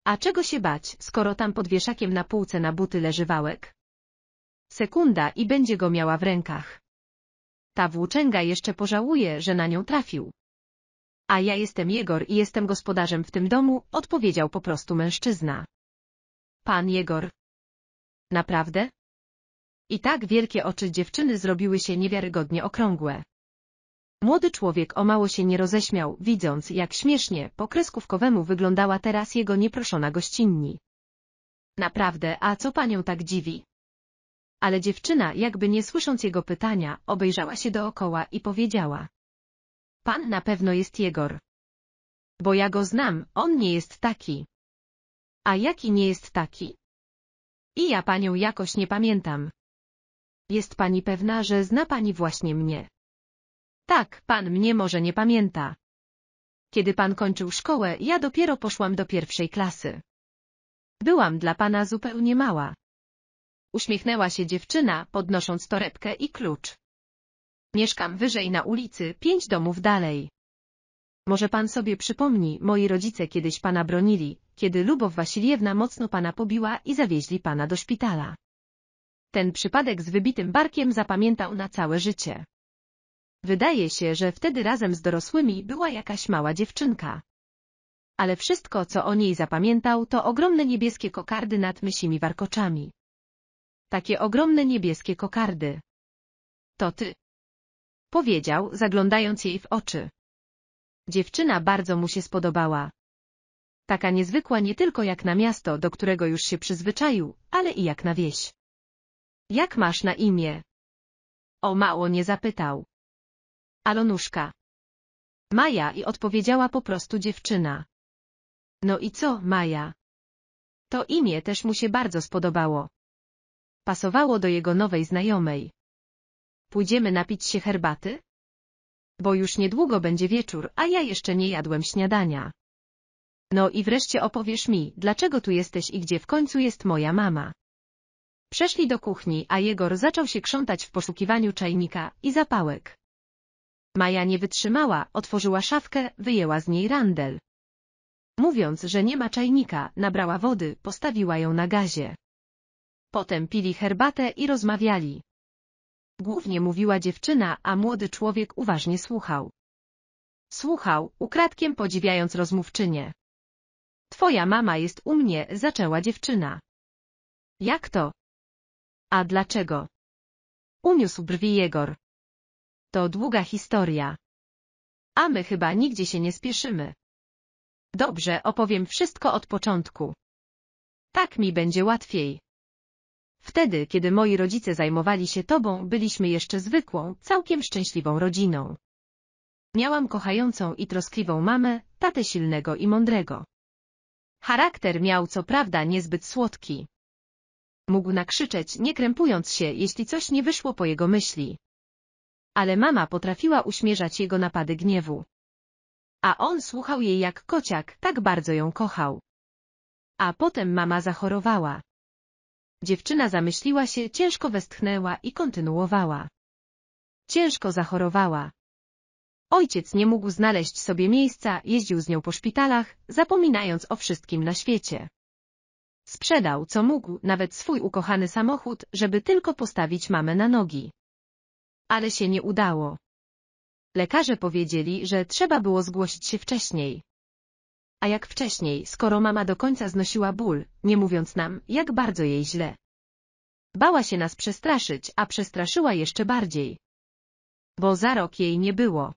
A czego się bać, skoro tam pod wieszakiem na półce na buty leży wałek? Sekunda i będzie go miała w rękach. Ta włóczęga jeszcze pożałuje, że na nią trafił. A ja jestem Jegor i jestem gospodarzem w tym domu, odpowiedział po prostu mężczyzna. Pan Jegor. Naprawdę? I tak wielkie oczy dziewczyny zrobiły się niewiarygodnie okrągłe. Młody człowiek o mało się nie roześmiał, widząc, jak śmiesznie po kreskówkowemu wyglądała teraz jego nieproszona gościnni. Naprawdę, a co panią tak dziwi? Ale dziewczyna, jakby nie słysząc jego pytania, obejrzała się dookoła i powiedziała. Pan na pewno jest Jegor. Bo ja go znam, on nie jest taki. A jaki nie jest taki? I ja panią jakoś nie pamiętam. Jest pani pewna, że zna pani właśnie mnie. Tak, pan mnie może nie pamięta. Kiedy pan kończył szkołę, ja dopiero poszłam do pierwszej klasy. Byłam dla pana zupełnie mała. Uśmiechnęła się dziewczyna, podnosząc torebkę i klucz. Mieszkam wyżej na ulicy, pięć domów dalej. Może pan sobie przypomni, moi rodzice kiedyś pana bronili, kiedy Lubow Wasiliewna mocno pana pobiła i zawieźli pana do szpitala. Ten przypadek z wybitym barkiem zapamiętał na całe życie. Wydaje się, że wtedy razem z dorosłymi była jakaś mała dziewczynka. Ale wszystko, co o niej zapamiętał, to ogromne niebieskie kokardy nad mysimi warkoczami. Takie ogromne niebieskie kokardy. To ty. Powiedział, zaglądając jej w oczy. Dziewczyna bardzo mu się spodobała. Taka niezwykła nie tylko jak na miasto, do którego już się przyzwyczaił, ale i jak na wieś. Jak masz na imię? O mało nie zapytał. Alonuszka. Maja i odpowiedziała po prostu dziewczyna. No i co, Maja? To imię też mu się bardzo spodobało. Pasowało do jego nowej znajomej. Pójdziemy napić się herbaty? Bo już niedługo będzie wieczór, a ja jeszcze nie jadłem śniadania. No i wreszcie opowiesz mi, dlaczego tu jesteś i gdzie w końcu jest moja mama. Przeszli do kuchni, a Jegor zaczął się krzątać w poszukiwaniu czajnika i zapałek. Maja nie wytrzymała, otworzyła szafkę, wyjęła z niej randel. Mówiąc, że nie ma czajnika, nabrała wody, postawiła ją na gazie. Potem pili herbatę i rozmawiali. Głównie mówiła dziewczyna, a młody człowiek uważnie słuchał. Słuchał, ukradkiem podziwiając rozmówczynię. Twoja mama jest u mnie, zaczęła dziewczyna. Jak to? A dlaczego? Uniósł brwi Jegor. To długa historia. A my chyba nigdzie się nie spieszymy. Dobrze, opowiem wszystko od początku. Tak mi będzie łatwiej. Wtedy, kiedy moi rodzice zajmowali się tobą, byliśmy jeszcze zwykłą, całkiem szczęśliwą rodziną. Miałam kochającą i troskliwą mamę, tatę silnego i mądrego. Charakter miał co prawda niezbyt słodki. Mógł nakrzyczeć, nie krępując się, jeśli coś nie wyszło po jego myśli ale mama potrafiła uśmierzać jego napady gniewu. A on słuchał jej jak kociak, tak bardzo ją kochał. A potem mama zachorowała. Dziewczyna zamyśliła się, ciężko westchnęła i kontynuowała. Ciężko zachorowała. Ojciec nie mógł znaleźć sobie miejsca, jeździł z nią po szpitalach, zapominając o wszystkim na świecie. Sprzedał co mógł, nawet swój ukochany samochód, żeby tylko postawić mamę na nogi ale się nie udało. Lekarze powiedzieli, że trzeba było zgłosić się wcześniej. A jak wcześniej, skoro mama do końca znosiła ból, nie mówiąc nam, jak bardzo jej źle. Bała się nas przestraszyć, a przestraszyła jeszcze bardziej. Bo za rok jej nie było.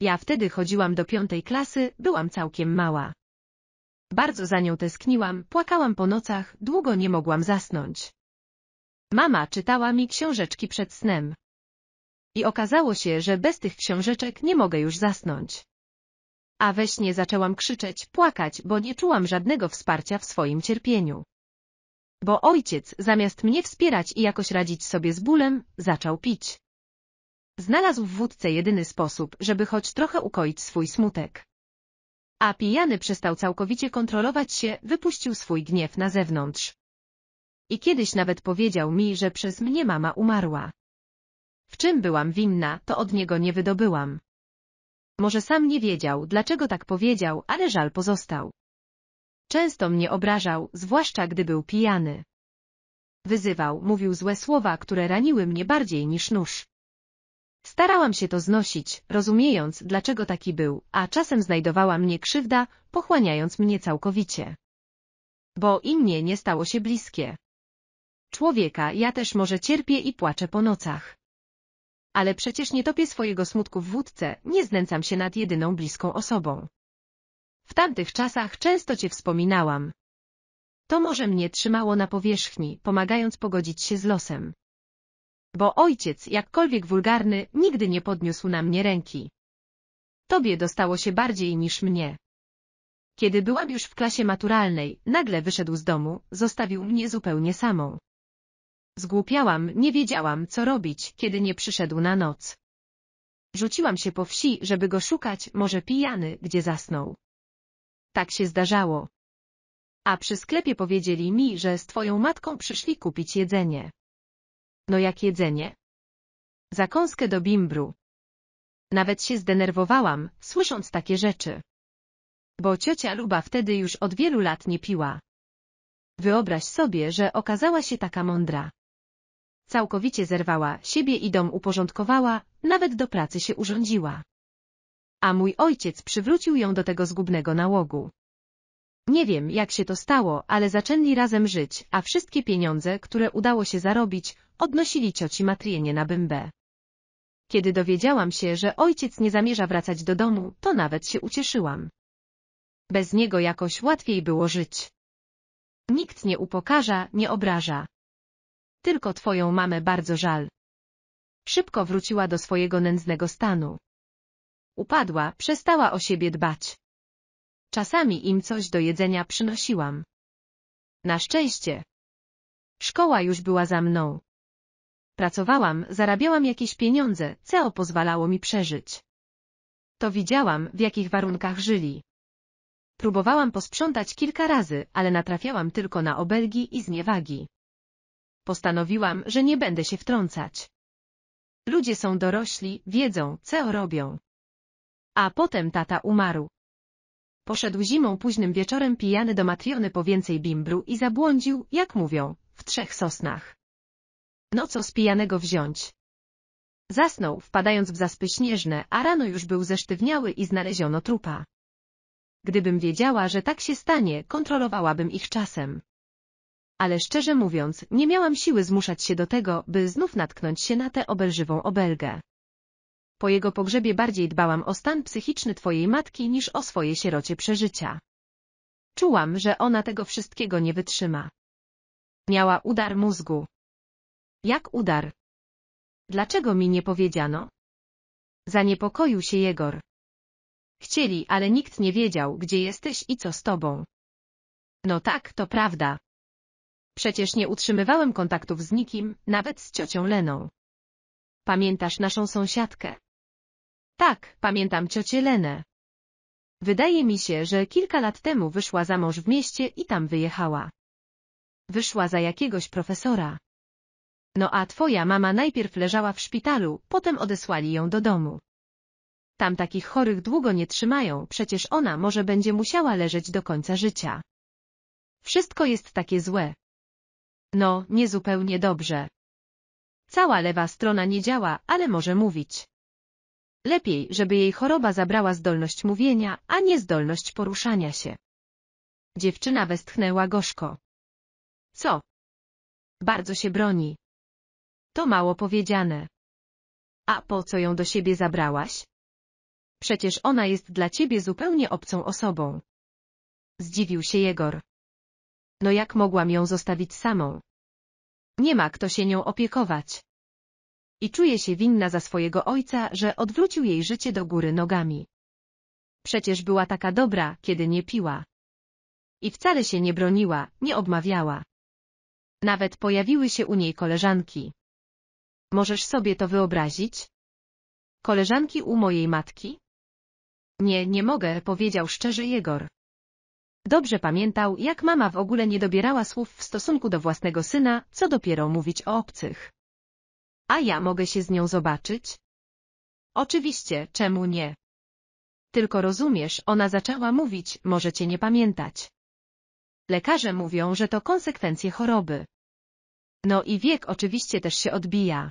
Ja wtedy chodziłam do piątej klasy, byłam całkiem mała. Bardzo za nią tęskniłam, płakałam po nocach, długo nie mogłam zasnąć. Mama czytała mi książeczki przed snem i okazało się, że bez tych książeczek nie mogę już zasnąć. A we śnie zaczęłam krzyczeć, płakać, bo nie czułam żadnego wsparcia w swoim cierpieniu. Bo ojciec, zamiast mnie wspierać i jakoś radzić sobie z bólem, zaczął pić. Znalazł w wódce jedyny sposób, żeby choć trochę ukoić swój smutek. A pijany przestał całkowicie kontrolować się, wypuścił swój gniew na zewnątrz. I kiedyś nawet powiedział mi, że przez mnie mama umarła. W czym byłam winna, to od niego nie wydobyłam. Może sam nie wiedział, dlaczego tak powiedział, ale żal pozostał. Często mnie obrażał, zwłaszcza gdy był pijany. Wyzywał, mówił złe słowa, które raniły mnie bardziej niż nóż. Starałam się to znosić, rozumiejąc, dlaczego taki był, a czasem znajdowała mnie krzywda, pochłaniając mnie całkowicie. Bo i mnie nie stało się bliskie. Człowieka ja też może cierpię i płaczę po nocach. Ale przecież nie topię swojego smutku w wódce, nie znęcam się nad jedyną bliską osobą. W tamtych czasach często cię wspominałam. To może mnie trzymało na powierzchni, pomagając pogodzić się z losem. Bo ojciec, jakkolwiek wulgarny, nigdy nie podniósł na mnie ręki. Tobie dostało się bardziej niż mnie. Kiedy byłam już w klasie maturalnej, nagle wyszedł z domu, zostawił mnie zupełnie samą. Zgłupiałam, nie wiedziałam, co robić, kiedy nie przyszedł na noc. Rzuciłam się po wsi, żeby go szukać, może pijany, gdzie zasnął. Tak się zdarzało. A przy sklepie powiedzieli mi, że z twoją matką przyszli kupić jedzenie. No jak jedzenie? Zakąskę do bimbru. Nawet się zdenerwowałam, słysząc takie rzeczy. Bo ciocia Luba wtedy już od wielu lat nie piła. Wyobraź sobie, że okazała się taka mądra. Całkowicie zerwała siebie i dom uporządkowała, nawet do pracy się urządziła. A mój ojciec przywrócił ją do tego zgubnego nałogu. Nie wiem, jak się to stało, ale zaczęli razem żyć, a wszystkie pieniądze, które udało się zarobić, odnosili cioci Matrienie na bębę. Kiedy dowiedziałam się, że ojciec nie zamierza wracać do domu, to nawet się ucieszyłam. Bez niego jakoś łatwiej było żyć. Nikt nie upokarza, nie obraża tylko twoją mamę bardzo żal. Szybko wróciła do swojego nędznego stanu. Upadła, przestała o siebie dbać. Czasami im coś do jedzenia przynosiłam. Na szczęście. Szkoła już była za mną. Pracowałam, zarabiałam jakieś pieniądze, co pozwalało mi przeżyć. To widziałam, w jakich warunkach żyli. Próbowałam posprzątać kilka razy, ale natrafiałam tylko na obelgi i zniewagi postanowiłam, że nie będę się wtrącać. Ludzie są dorośli, wiedzą, co robią. A potem tata umarł. Poszedł zimą późnym wieczorem pijany do Matriony po więcej bimbru i zabłądził, jak mówią, w trzech sosnach. No co z pijanego wziąć? Zasnął, wpadając w zaspy śnieżne, a rano już był zesztywniały i znaleziono trupa. Gdybym wiedziała, że tak się stanie, kontrolowałabym ich czasem ale szczerze mówiąc, nie miałam siły zmuszać się do tego, by znów natknąć się na tę obelżywą obelgę. Po jego pogrzebie bardziej dbałam o stan psychiczny twojej matki niż o swoje sierocie przeżycia. Czułam, że ona tego wszystkiego nie wytrzyma. Miała udar mózgu. Jak udar? Dlaczego mi nie powiedziano? Zaniepokoił się Jegor. Chcieli, ale nikt nie wiedział, gdzie jesteś i co z tobą. No tak, to prawda. Przecież nie utrzymywałem kontaktów z nikim, nawet z ciocią Leną. Pamiętasz naszą sąsiadkę? Tak, pamiętam ciocię Lenę. Wydaje mi się, że kilka lat temu wyszła za mąż w mieście i tam wyjechała. Wyszła za jakiegoś profesora. No a twoja mama najpierw leżała w szpitalu, potem odesłali ją do domu. Tam takich chorych długo nie trzymają, przecież ona może będzie musiała leżeć do końca życia. Wszystko jest takie złe, no, niezupełnie dobrze. Cała lewa strona nie działa, ale może mówić. Lepiej, żeby jej choroba zabrała zdolność mówienia, a nie zdolność poruszania się. Dziewczyna westchnęła gorzko. Co? Bardzo się broni. To mało powiedziane. A po co ją do siebie zabrałaś? Przecież ona jest dla ciebie zupełnie obcą osobą. Zdziwił się Jegor. No jak mogłam ją zostawić samą? Nie ma kto się nią opiekować. I czuje się winna za swojego ojca, że odwrócił jej życie do góry nogami. Przecież była taka dobra, kiedy nie piła. I wcale się nie broniła, nie obmawiała. Nawet pojawiły się u niej koleżanki. Możesz sobie to wyobrazić? Koleżanki u mojej matki? Nie, nie mogę, powiedział szczerze Jegor. Dobrze pamiętał, jak mama w ogóle nie dobierała słów w stosunku do własnego syna, co dopiero mówić o obcych. A ja mogę się z nią zobaczyć? Oczywiście, czemu nie? Tylko rozumiesz, ona zaczęła mówić, może cię nie pamiętać. Lekarze mówią, że to konsekwencje choroby. No i wiek oczywiście też się odbija.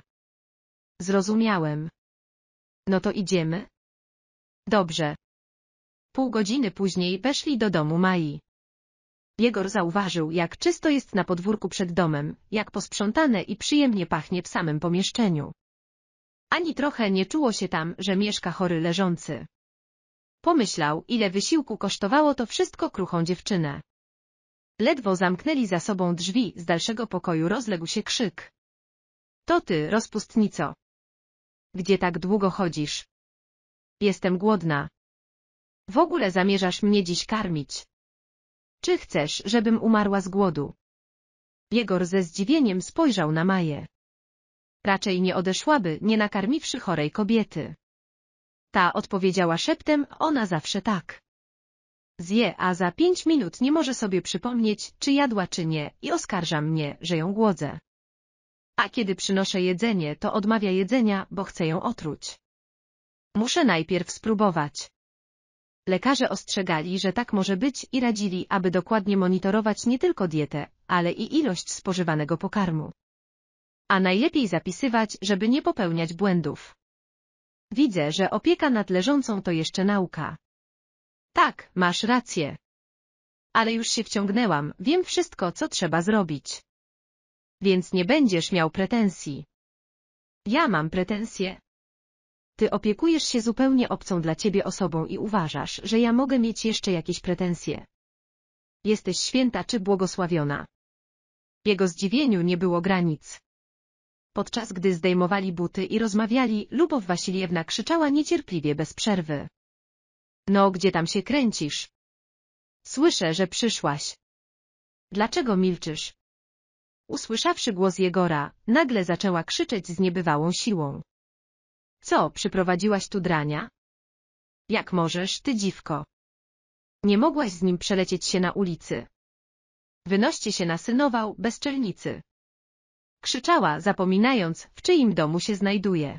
Zrozumiałem. No to idziemy? Dobrze, pół godziny później weszli do domu Mai. Biegor zauważył, jak czysto jest na podwórku przed domem, jak posprzątane i przyjemnie pachnie w samym pomieszczeniu. Ani trochę nie czuło się tam, że mieszka chory leżący. Pomyślał, ile wysiłku kosztowało to wszystko kruchą dziewczynę. Ledwo zamknęli za sobą drzwi, z dalszego pokoju rozległ się krzyk. To ty, rozpustnico. Gdzie tak długo chodzisz? Jestem głodna. W ogóle zamierzasz mnie dziś karmić? Czy chcesz, żebym umarła z głodu? Biegor ze zdziwieniem spojrzał na Maję. Raczej nie odeszłaby, nie nakarmiwszy chorej kobiety. Ta odpowiedziała szeptem, ona zawsze tak. Zje, a za pięć minut nie może sobie przypomnieć, czy jadła czy nie i oskarża mnie, że ją głodzę. A kiedy przynoszę jedzenie, to odmawia jedzenia, bo chce ją otruć. Muszę najpierw spróbować. Lekarze ostrzegali, że tak może być i radzili, aby dokładnie monitorować nie tylko dietę, ale i ilość spożywanego pokarmu. A najlepiej zapisywać, żeby nie popełniać błędów. Widzę, że opieka nad leżącą to jeszcze nauka. Tak, masz rację. Ale już się wciągnęłam, wiem wszystko, co trzeba zrobić. Więc nie będziesz miał pretensji. Ja mam pretensje, ty opiekujesz się zupełnie obcą dla ciebie osobą i uważasz, że ja mogę mieć jeszcze jakieś pretensje. Jesteś święta czy błogosławiona. Jego zdziwieniu nie było granic. Podczas gdy zdejmowali buty i rozmawiali, Lubow Wasiliewna krzyczała niecierpliwie bez przerwy. No gdzie tam się kręcisz? Słyszę, że przyszłaś. Dlaczego milczysz? Usłyszawszy głos Jegora, nagle zaczęła krzyczeć z niebywałą siłą. Co, przyprowadziłaś tu drania? Jak możesz, ty dziwko? Nie mogłaś z nim przelecieć się na ulicy. Wynoście się nasynował, bezczelnicy. Krzyczała, zapominając, w czyim domu się znajduje.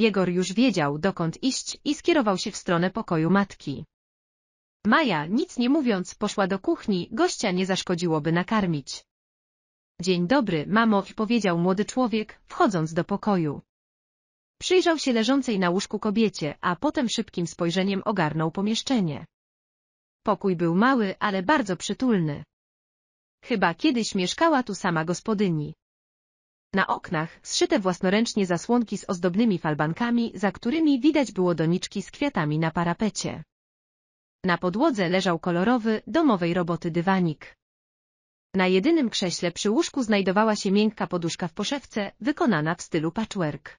Biegor już wiedział, dokąd iść i skierował się w stronę pokoju matki. Maja, nic nie mówiąc, poszła do kuchni, gościa nie zaszkodziłoby nakarmić. Dzień dobry, mamo, powiedział młody człowiek, wchodząc do pokoju. Przyjrzał się leżącej na łóżku kobiecie, a potem szybkim spojrzeniem ogarnął pomieszczenie. Pokój był mały, ale bardzo przytulny. Chyba kiedyś mieszkała tu sama gospodyni. Na oknach zszyte własnoręcznie zasłonki z ozdobnymi falbankami, za którymi widać było doniczki z kwiatami na parapecie. Na podłodze leżał kolorowy, domowej roboty dywanik. Na jedynym krześle przy łóżku znajdowała się miękka poduszka w poszewce, wykonana w stylu patchwork.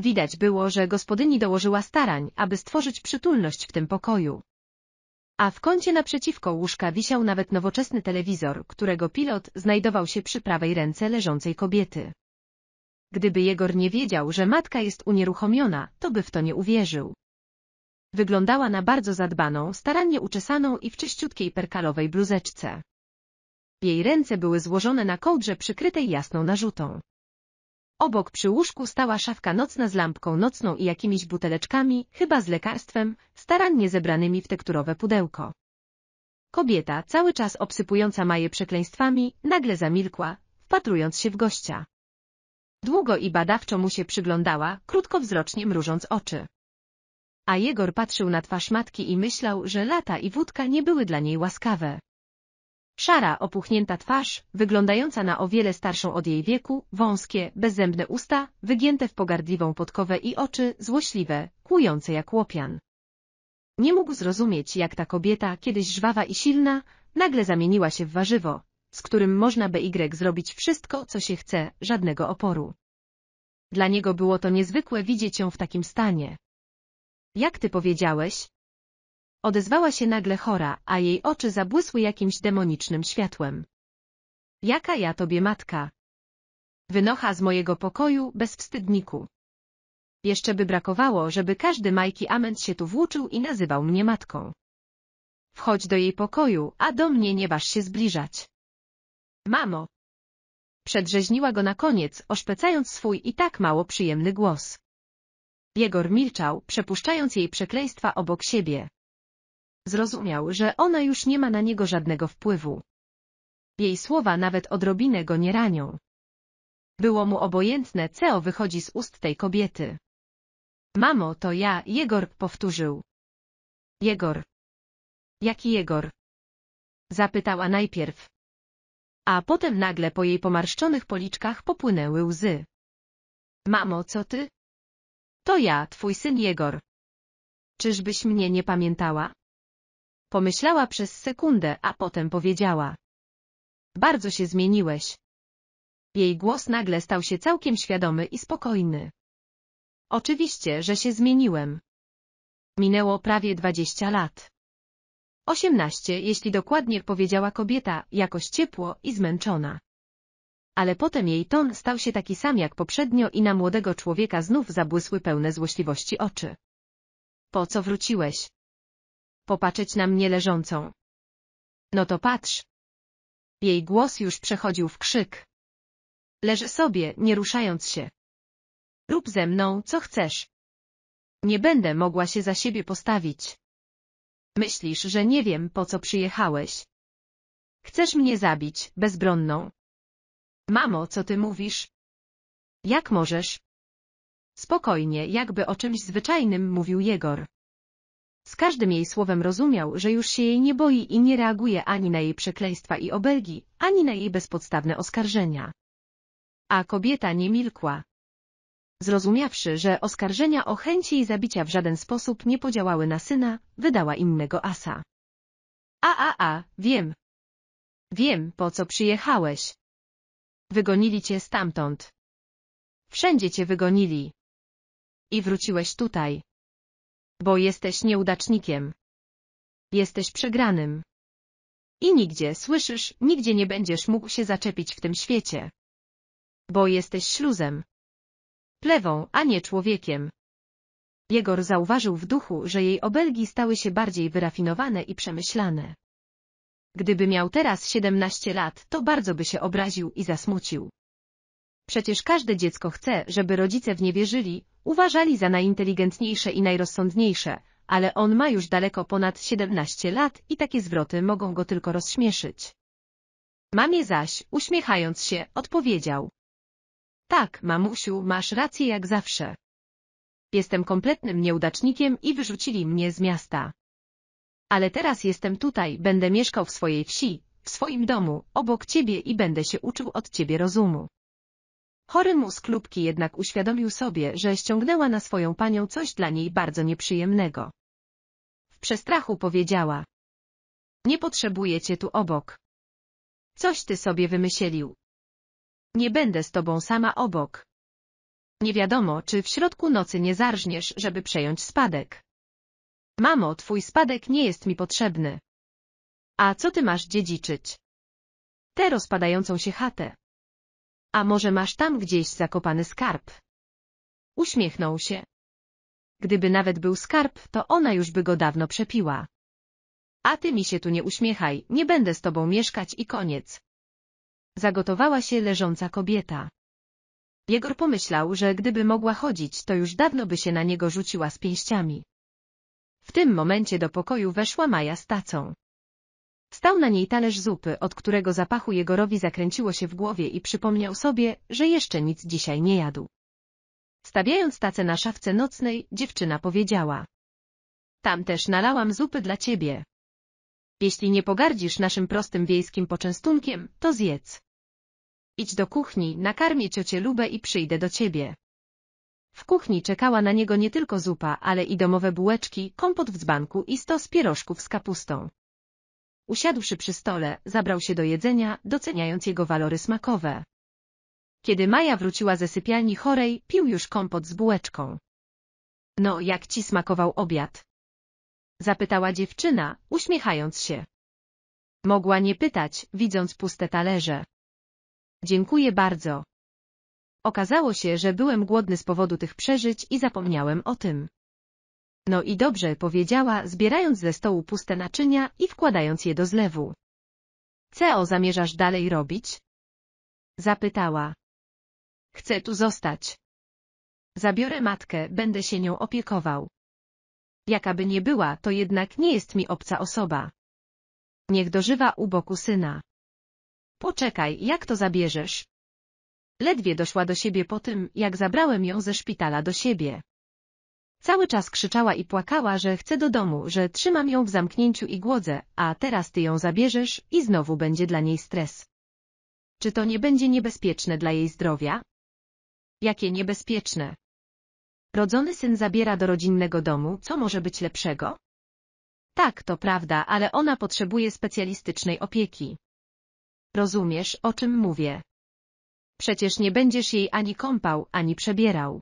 Widać było, że gospodyni dołożyła starań, aby stworzyć przytulność w tym pokoju. A w kącie naprzeciwko łóżka wisiał nawet nowoczesny telewizor, którego pilot znajdował się przy prawej ręce leżącej kobiety. Gdyby Jegor nie wiedział, że matka jest unieruchomiona, to by w to nie uwierzył. Wyglądała na bardzo zadbaną, starannie uczesaną i w czyściutkiej perkalowej bluzeczce. Jej ręce były złożone na kołdrze przykrytej jasną narzutą. Obok przy łóżku stała szafka nocna z lampką nocną i jakimiś buteleczkami, chyba z lekarstwem, starannie zebranymi w tekturowe pudełko. Kobieta, cały czas obsypująca Maję przekleństwami, nagle zamilkła, wpatrując się w gościa. Długo i badawczo mu się przyglądała, krótkowzrocznie mrużąc oczy. A Jegor patrzył na twarz matki i myślał, że lata i wódka nie były dla niej łaskawe. Szara, opuchnięta twarz, wyglądająca na o wiele starszą od jej wieku, wąskie, bezzębne usta, wygięte w pogardliwą podkowę i oczy, złośliwe, kłujące jak łopian. Nie mógł zrozumieć, jak ta kobieta, kiedyś żwawa i silna, nagle zamieniła się w warzywo, z którym można BY y zrobić wszystko, co się chce, żadnego oporu. Dla niego było to niezwykłe widzieć ją w takim stanie. Jak ty powiedziałeś, Odezwała się nagle chora, a jej oczy zabłysły jakimś demonicznym światłem. Jaka ja tobie matka? Wynocha z mojego pokoju, bez wstydniku. Jeszcze by brakowało, żeby każdy Majki Ament się tu włóczył i nazywał mnie matką. Wchodź do jej pokoju, a do mnie nie waż się zbliżać. Mamo! Przedrzeźniła go na koniec, oszpecając swój i tak mało przyjemny głos. Jegor milczał, przepuszczając jej przekleństwa obok siebie zrozumiał, że ona już nie ma na niego żadnego wpływu. Jej słowa nawet odrobinę go nie ranią. Było mu obojętne, co wychodzi z ust tej kobiety. Mamo, to ja, Jegor, powtórzył. Jegor. Jaki Jegor? Zapytała najpierw. A potem nagle po jej pomarszczonych policzkach popłynęły łzy. Mamo, co ty? To ja, twój syn Jegor. Czyżbyś mnie nie pamiętała? Pomyślała przez sekundę, a potem powiedziała. Bardzo się zmieniłeś. Jej głos nagle stał się całkiem świadomy i spokojny. Oczywiście, że się zmieniłem. Minęło prawie dwadzieścia lat. Osiemnaście, jeśli dokładnie powiedziała kobieta, jakoś ciepło i zmęczona. Ale potem jej ton stał się taki sam jak poprzednio i na młodego człowieka znów zabłysły pełne złośliwości oczy. Po co wróciłeś? popatrzeć na mnie leżącą. No to patrz. Jej głos już przechodził w krzyk. Leż sobie, nie ruszając się. Rób ze mną, co chcesz. Nie będę mogła się za siebie postawić. Myślisz, że nie wiem, po co przyjechałeś. Chcesz mnie zabić, bezbronną. Mamo, co ty mówisz? Jak możesz? Spokojnie, jakby o czymś zwyczajnym mówił Jegor. Z każdym jej słowem rozumiał, że już się jej nie boi i nie reaguje ani na jej przekleństwa i obelgi, ani na jej bezpodstawne oskarżenia. A kobieta nie milkła. Zrozumiawszy, że oskarżenia o chęci i zabicia w żaden sposób nie podziałały na syna, wydała innego asa. A, a, a, wiem. Wiem, po co przyjechałeś. Wygonili cię stamtąd. Wszędzie cię wygonili. I wróciłeś tutaj. Bo jesteś nieudacznikiem. Jesteś przegranym. I nigdzie, słyszysz, nigdzie nie będziesz mógł się zaczepić w tym świecie. Bo jesteś śluzem. Plewą, a nie człowiekiem. Jegor zauważył w duchu, że jej obelgi stały się bardziej wyrafinowane i przemyślane. Gdyby miał teraz 17 lat, to bardzo by się obraził i zasmucił. Przecież każde dziecko chce, żeby rodzice w nie wierzyli, uważali za najinteligentniejsze i najrozsądniejsze, ale on ma już daleko ponad 17 lat i takie zwroty mogą go tylko rozśmieszyć. Mamie zaś, uśmiechając się, odpowiedział. Tak, mamusiu, masz rację jak zawsze. Jestem kompletnym nieudacznikiem i wyrzucili mnie z miasta. Ale teraz jestem tutaj, będę mieszkał w swojej wsi, w swoim domu, obok ciebie i będę się uczył od ciebie rozumu. Chory z klubki jednak uświadomił sobie, że ściągnęła na swoją panią coś dla niej bardzo nieprzyjemnego. W przestrachu powiedziała. Nie potrzebuję cię tu obok. Coś ty sobie wymyślił. Nie będę z tobą sama obok. Nie wiadomo, czy w środku nocy nie zarżniesz, żeby przejąć spadek. Mamo, twój spadek nie jest mi potrzebny. A co ty masz dziedziczyć? Tę rozpadającą się chatę. A może masz tam gdzieś zakopany skarb? Uśmiechnął się. Gdyby nawet był skarb, to ona już by go dawno przepiła. A ty mi się tu nie uśmiechaj, nie będę z tobą mieszkać i koniec. Zagotowała się leżąca kobieta. Jegor pomyślał, że gdyby mogła chodzić, to już dawno by się na niego rzuciła z pięściami. W tym momencie do pokoju weszła Maja z tacą. Stał na niej talerz zupy, od którego zapachu Jegorowi zakręciło się w głowie i przypomniał sobie, że jeszcze nic dzisiaj nie jadł. Stawiając tacę na szafce nocnej, dziewczyna powiedziała. Tam też nalałam zupy dla ciebie. Jeśli nie pogardzisz naszym prostym wiejskim poczęstunkiem, to zjedz. Idź do kuchni, nakarmię ciocie Lubę i przyjdę do ciebie. W kuchni czekała na niego nie tylko zupa, ale i domowe bułeczki, kompot w dzbanku i stos pierożków z kapustą. Usiadłszy przy stole, zabrał się do jedzenia, doceniając jego walory smakowe. Kiedy Maja wróciła ze sypialni chorej, pił już kompot z bułeczką. No, jak ci smakował obiad? Zapytała dziewczyna, uśmiechając się. Mogła nie pytać, widząc puste talerze. Dziękuję bardzo. Okazało się, że byłem głodny z powodu tych przeżyć i zapomniałem o tym. No i dobrze powiedziała, zbierając ze stołu puste naczynia i wkładając je do zlewu. Co zamierzasz dalej robić? Zapytała. Chcę tu zostać. Zabiorę matkę, będę się nią opiekował. Jakaby nie była, to jednak nie jest mi obca osoba. Niech dożywa u boku syna. Poczekaj, jak to zabierzesz? Ledwie doszła do siebie po tym, jak zabrałem ją ze szpitala do siebie. Cały czas krzyczała i płakała, że chce do domu, że trzymam ją w zamknięciu i głodze, a teraz ty ją zabierzesz i znowu będzie dla niej stres. Czy to nie będzie niebezpieczne dla jej zdrowia? Jakie niebezpieczne? Rodzony syn zabiera do rodzinnego domu, co może być lepszego? Tak, to prawda, ale ona potrzebuje specjalistycznej opieki. Rozumiesz, o czym mówię. Przecież nie będziesz jej ani kąpał, ani przebierał.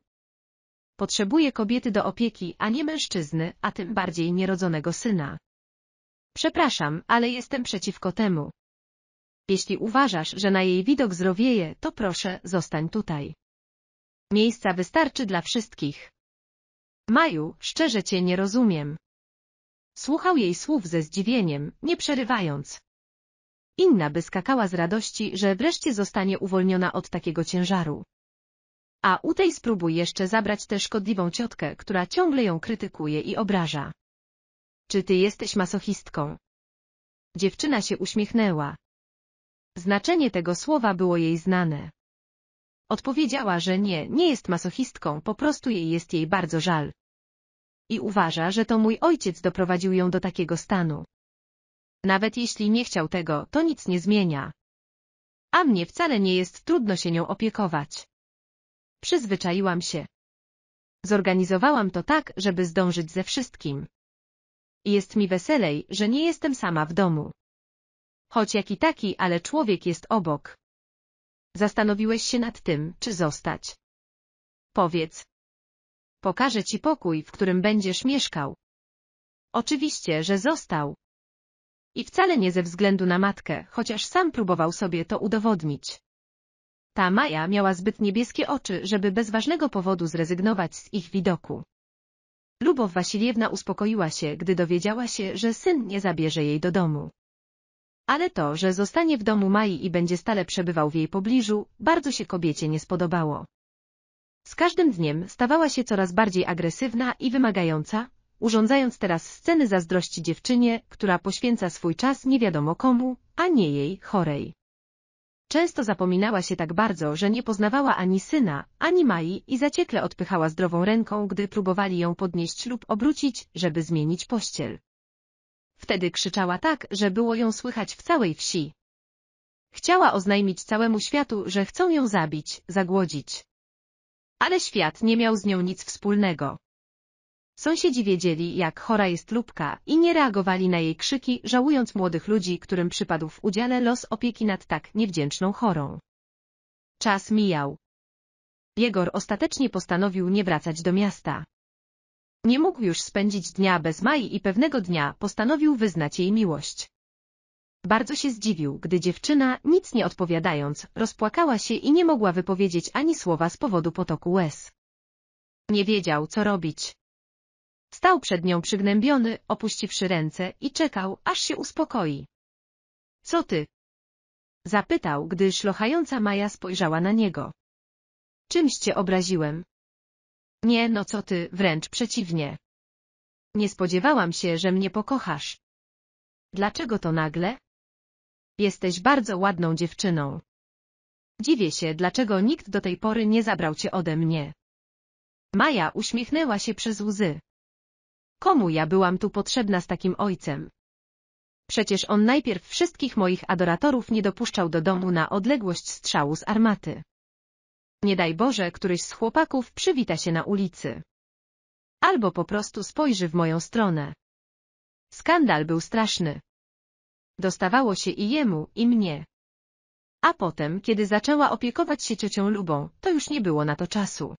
Potrzebuje kobiety do opieki, a nie mężczyzny, a tym bardziej nierodzonego syna. Przepraszam, ale jestem przeciwko temu. Jeśli uważasz, że na jej widok zrowieje, to proszę, zostań tutaj. Miejsca wystarczy dla wszystkich. Maju, szczerze cię nie rozumiem. Słuchał jej słów ze zdziwieniem, nie przerywając. Inna by skakała z radości, że wreszcie zostanie uwolniona od takiego ciężaru. A u tej spróbuj jeszcze zabrać tę szkodliwą ciotkę, która ciągle ją krytykuje i obraża. Czy ty jesteś masochistką? Dziewczyna się uśmiechnęła. Znaczenie tego słowa było jej znane. Odpowiedziała, że nie, nie jest masochistką, po prostu jej jest jej bardzo żal. I uważa, że to mój ojciec doprowadził ją do takiego stanu. Nawet jeśli nie chciał tego, to nic nie zmienia. A mnie wcale nie jest trudno się nią opiekować. Przyzwyczaiłam się. Zorganizowałam to tak, żeby zdążyć ze wszystkim. Jest mi weselej, że nie jestem sama w domu. Choć jaki taki, ale człowiek jest obok. Zastanowiłeś się nad tym, czy zostać. Powiedz. Pokażę ci pokój, w którym będziesz mieszkał. Oczywiście, że został. I wcale nie ze względu na matkę, chociaż sam próbował sobie to udowodnić. Ta Maja miała zbyt niebieskie oczy, żeby bez ważnego powodu zrezygnować z ich widoku. Lubow Wasiliewna uspokoiła się, gdy dowiedziała się, że syn nie zabierze jej do domu. Ale to, że zostanie w domu Mai i będzie stale przebywał w jej pobliżu, bardzo się kobiecie nie spodobało. Z każdym dniem stawała się coraz bardziej agresywna i wymagająca, urządzając teraz sceny zazdrości dziewczynie, która poświęca swój czas nie wiadomo komu, a nie jej, chorej. Często zapominała się tak bardzo, że nie poznawała ani syna, ani Mai i zaciekle odpychała zdrową ręką, gdy próbowali ją podnieść lub obrócić, żeby zmienić pościel. Wtedy krzyczała tak, że było ją słychać w całej wsi. Chciała oznajmić całemu światu, że chcą ją zabić, zagłodzić. Ale świat nie miał z nią nic wspólnego. Sąsiedzi wiedzieli, jak chora jest Lubka i nie reagowali na jej krzyki, żałując młodych ludzi, którym przypadł w udziale los opieki nad tak niewdzięczną chorą. Czas mijał. Biegor ostatecznie postanowił nie wracać do miasta. Nie mógł już spędzić dnia bez Mai i pewnego dnia postanowił wyznać jej miłość. Bardzo się zdziwił, gdy dziewczyna, nic nie odpowiadając, rozpłakała się i nie mogła wypowiedzieć ani słowa z powodu potoku łez. Nie wiedział, co robić. Stał przed nią przygnębiony, opuściwszy ręce i czekał, aż się uspokoi. Co ty? Zapytał, gdy szlochająca Maja spojrzała na niego. Czymś cię obraziłem? Nie, no co ty, wręcz przeciwnie. Nie spodziewałam się, że mnie pokochasz. Dlaczego to nagle? Jesteś bardzo ładną dziewczyną. Dziwię się, dlaczego nikt do tej pory nie zabrał cię ode mnie. Maja uśmiechnęła się przez łzy. Komu ja byłam tu potrzebna z takim ojcem? Przecież on najpierw wszystkich moich adoratorów nie dopuszczał do domu na odległość strzału z armaty. Nie daj Boże, któryś z chłopaków przywita się na ulicy. Albo po prostu spojrzy w moją stronę. Skandal był straszny. Dostawało się i jemu, i mnie. A potem, kiedy zaczęła opiekować się ciocią Lubą, to już nie było na to czasu.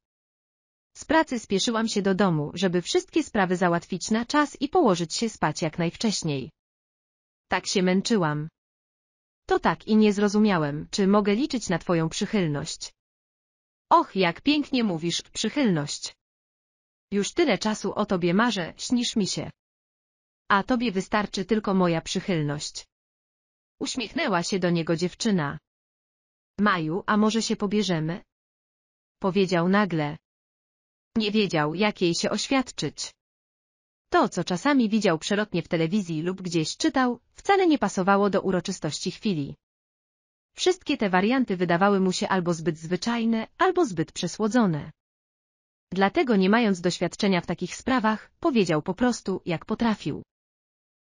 Z pracy spieszyłam się do domu, żeby wszystkie sprawy załatwić na czas i położyć się spać jak najwcześniej. Tak się męczyłam. To tak i nie zrozumiałem, czy mogę liczyć na twoją przychylność. Och, jak pięknie mówisz, przychylność. Już tyle czasu o tobie marzę, śnisz mi się. A tobie wystarczy tylko moja przychylność. Uśmiechnęła się do niego dziewczyna. Maju, a może się pobierzemy? Powiedział nagle. Nie wiedział, jak jej się oświadczyć. To, co czasami widział przelotnie w telewizji lub gdzieś czytał, wcale nie pasowało do uroczystości chwili. Wszystkie te warianty wydawały mu się albo zbyt zwyczajne, albo zbyt przesłodzone. Dlatego nie mając doświadczenia w takich sprawach, powiedział po prostu, jak potrafił.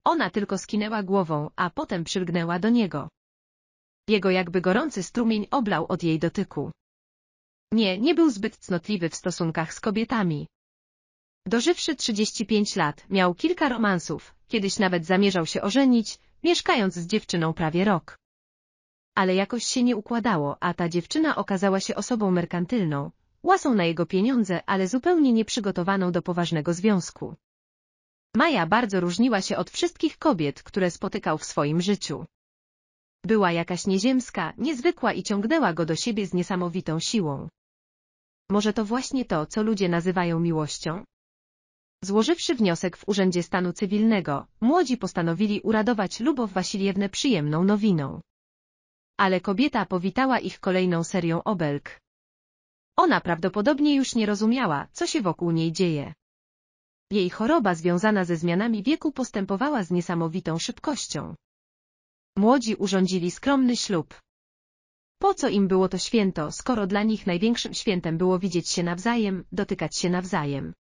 Ona tylko skinęła głową, a potem przylgnęła do niego. Jego jakby gorący strumień oblał od jej dotyku. Nie, nie był zbyt cnotliwy w stosunkach z kobietami. Dożywszy 35 lat, miał kilka romansów, kiedyś nawet zamierzał się ożenić, mieszkając z dziewczyną prawie rok. Ale jakoś się nie układało, a ta dziewczyna okazała się osobą merkantylną, łasą na jego pieniądze, ale zupełnie nieprzygotowaną do poważnego związku. Maja bardzo różniła się od wszystkich kobiet, które spotykał w swoim życiu. Była jakaś nieziemska, niezwykła i ciągnęła go do siebie z niesamowitą siłą. Może to właśnie to, co ludzie nazywają miłością? Złożywszy wniosek w Urzędzie Stanu Cywilnego, młodzi postanowili uradować Lubow Wasiliewne przyjemną nowiną. Ale kobieta powitała ich kolejną serią obelg. Ona prawdopodobnie już nie rozumiała, co się wokół niej dzieje. Jej choroba związana ze zmianami wieku postępowała z niesamowitą szybkością. Młodzi urządzili skromny ślub, po co im było to święto, skoro dla nich największym świętem było widzieć się nawzajem, dotykać się nawzajem?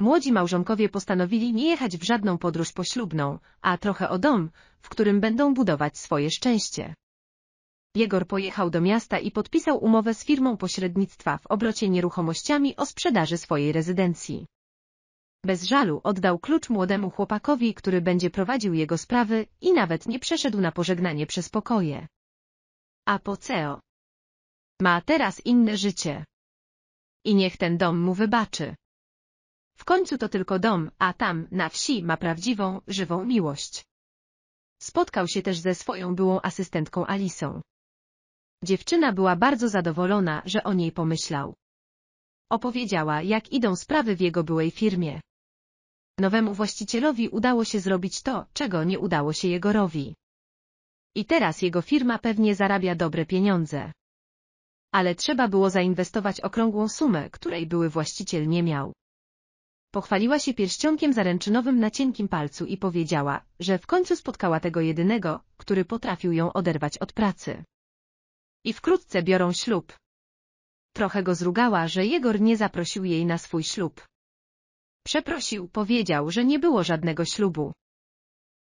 Młodzi małżonkowie postanowili nie jechać w żadną podróż poślubną, a trochę o dom, w którym będą budować swoje szczęście. Jegor pojechał do miasta i podpisał umowę z firmą pośrednictwa w obrocie nieruchomościami o sprzedaży swojej rezydencji. Bez żalu oddał klucz młodemu chłopakowi, który będzie prowadził jego sprawy i nawet nie przeszedł na pożegnanie przez pokoje. Apoceo. Ma teraz inne życie. I niech ten dom mu wybaczy. W końcu to tylko dom, a tam, na wsi, ma prawdziwą, żywą miłość. Spotkał się też ze swoją byłą asystentką Alisą. Dziewczyna była bardzo zadowolona, że o niej pomyślał. Opowiedziała, jak idą sprawy w jego byłej firmie. Nowemu właścicielowi udało się zrobić to, czego nie udało się jego rowi. I teraz jego firma pewnie zarabia dobre pieniądze. Ale trzeba było zainwestować okrągłą sumę, której były właściciel nie miał. Pochwaliła się pierścionkiem zaręczynowym na cienkim palcu i powiedziała, że w końcu spotkała tego jedynego, który potrafił ją oderwać od pracy. I wkrótce biorą ślub. Trochę go zrugała, że Jegor nie zaprosił jej na swój ślub. Przeprosił, powiedział, że nie było żadnego ślubu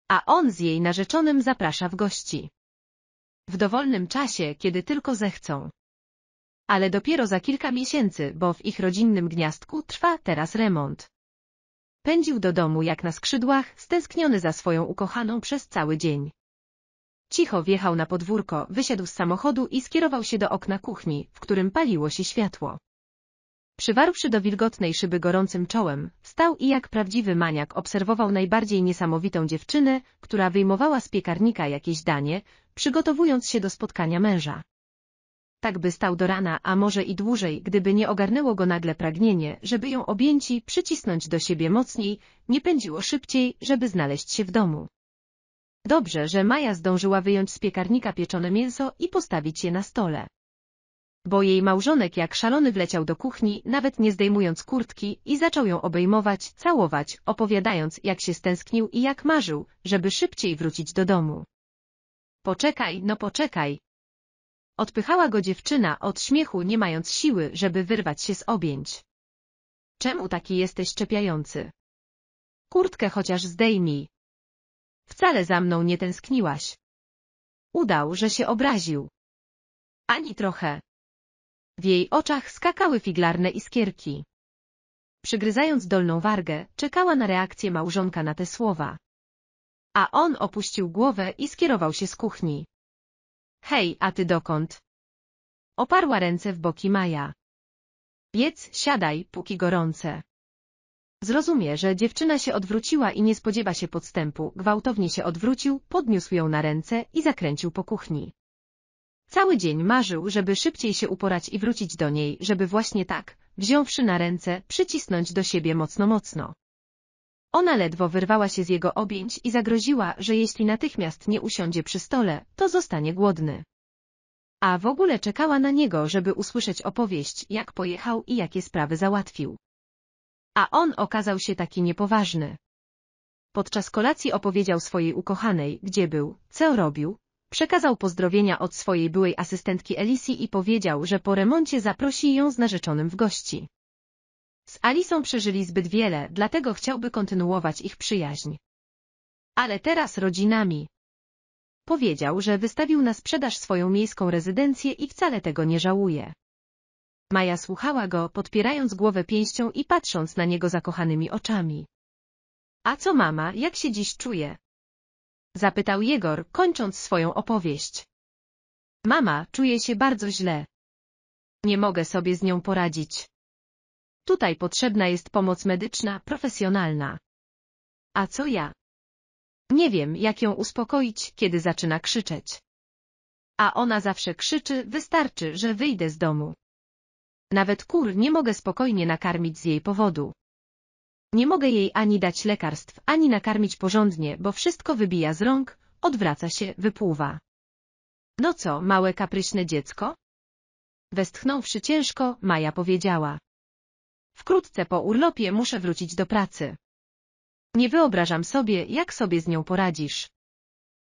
a on z jej narzeczonym zaprasza w gości. W dowolnym czasie, kiedy tylko zechcą. Ale dopiero za kilka miesięcy, bo w ich rodzinnym gniazdku trwa teraz remont. Pędził do domu jak na skrzydłach, stęskniony za swoją ukochaną przez cały dzień. Cicho wjechał na podwórko, wysiadł z samochodu i skierował się do okna kuchni, w którym paliło się światło. Przywarłszy do wilgotnej szyby gorącym czołem, stał i jak prawdziwy maniak obserwował najbardziej niesamowitą dziewczynę, która wyjmowała z piekarnika jakieś danie, przygotowując się do spotkania męża. Tak by stał do rana, a może i dłużej, gdyby nie ogarnęło go nagle pragnienie, żeby ją objęci, przycisnąć do siebie mocniej, nie pędziło szybciej, żeby znaleźć się w domu. Dobrze, że Maja zdążyła wyjąć z piekarnika pieczone mięso i postawić je na stole bo jej małżonek jak szalony wleciał do kuchni, nawet nie zdejmując kurtki i zaczął ją obejmować, całować, opowiadając jak się stęsknił i jak marzył, żeby szybciej wrócić do domu. Poczekaj, no poczekaj. Odpychała go dziewczyna od śmiechu nie mając siły, żeby wyrwać się z objęć. Czemu taki jesteś czepiający? Kurtkę chociaż zdejmij. Wcale za mną nie tęskniłaś. Udał, że się obraził. Ani trochę. W jej oczach skakały figlarne iskierki. Przygryzając dolną wargę, czekała na reakcję małżonka na te słowa. A on opuścił głowę i skierował się z kuchni. Hej, a ty dokąd? Oparła ręce w boki Maja. Jedz, siadaj, póki gorące. Zrozumie, że dziewczyna się odwróciła i nie spodziewa się podstępu, gwałtownie się odwrócił, podniósł ją na ręce i zakręcił po kuchni. Cały dzień marzył, żeby szybciej się uporać i wrócić do niej, żeby właśnie tak, wziąwszy na ręce, przycisnąć do siebie mocno mocno. Ona ledwo wyrwała się z jego objęć i zagroziła, że jeśli natychmiast nie usiądzie przy stole, to zostanie głodny. A w ogóle czekała na niego, żeby usłyszeć opowieść, jak pojechał i jakie sprawy załatwił. A on okazał się taki niepoważny. Podczas kolacji opowiedział swojej ukochanej, gdzie był, co robił, Przekazał pozdrowienia od swojej byłej asystentki Elisi i powiedział, że po remoncie zaprosi ją z narzeczonym w gości. Z Alisą przeżyli zbyt wiele, dlatego chciałby kontynuować ich przyjaźń. Ale teraz rodzinami. Powiedział, że wystawił na sprzedaż swoją miejską rezydencję i wcale tego nie żałuje. Maja słuchała go, podpierając głowę pięścią i patrząc na niego zakochanymi oczami. A co mama, jak się dziś czuje? Zapytał Jegor, kończąc swoją opowieść. Mama czuje się bardzo źle. Nie mogę sobie z nią poradzić. Tutaj potrzebna jest pomoc medyczna, profesjonalna. A co ja? Nie wiem, jak ją uspokoić, kiedy zaczyna krzyczeć. A ona zawsze krzyczy, wystarczy, że wyjdę z domu. Nawet kur nie mogę spokojnie nakarmić z jej powodu. Nie mogę jej ani dać lekarstw, ani nakarmić porządnie, bo wszystko wybija z rąk, odwraca się, wypływa. No co, małe kapryśne dziecko? Westchnąwszy ciężko, Maja powiedziała. Wkrótce po urlopie muszę wrócić do pracy. Nie wyobrażam sobie, jak sobie z nią poradzisz.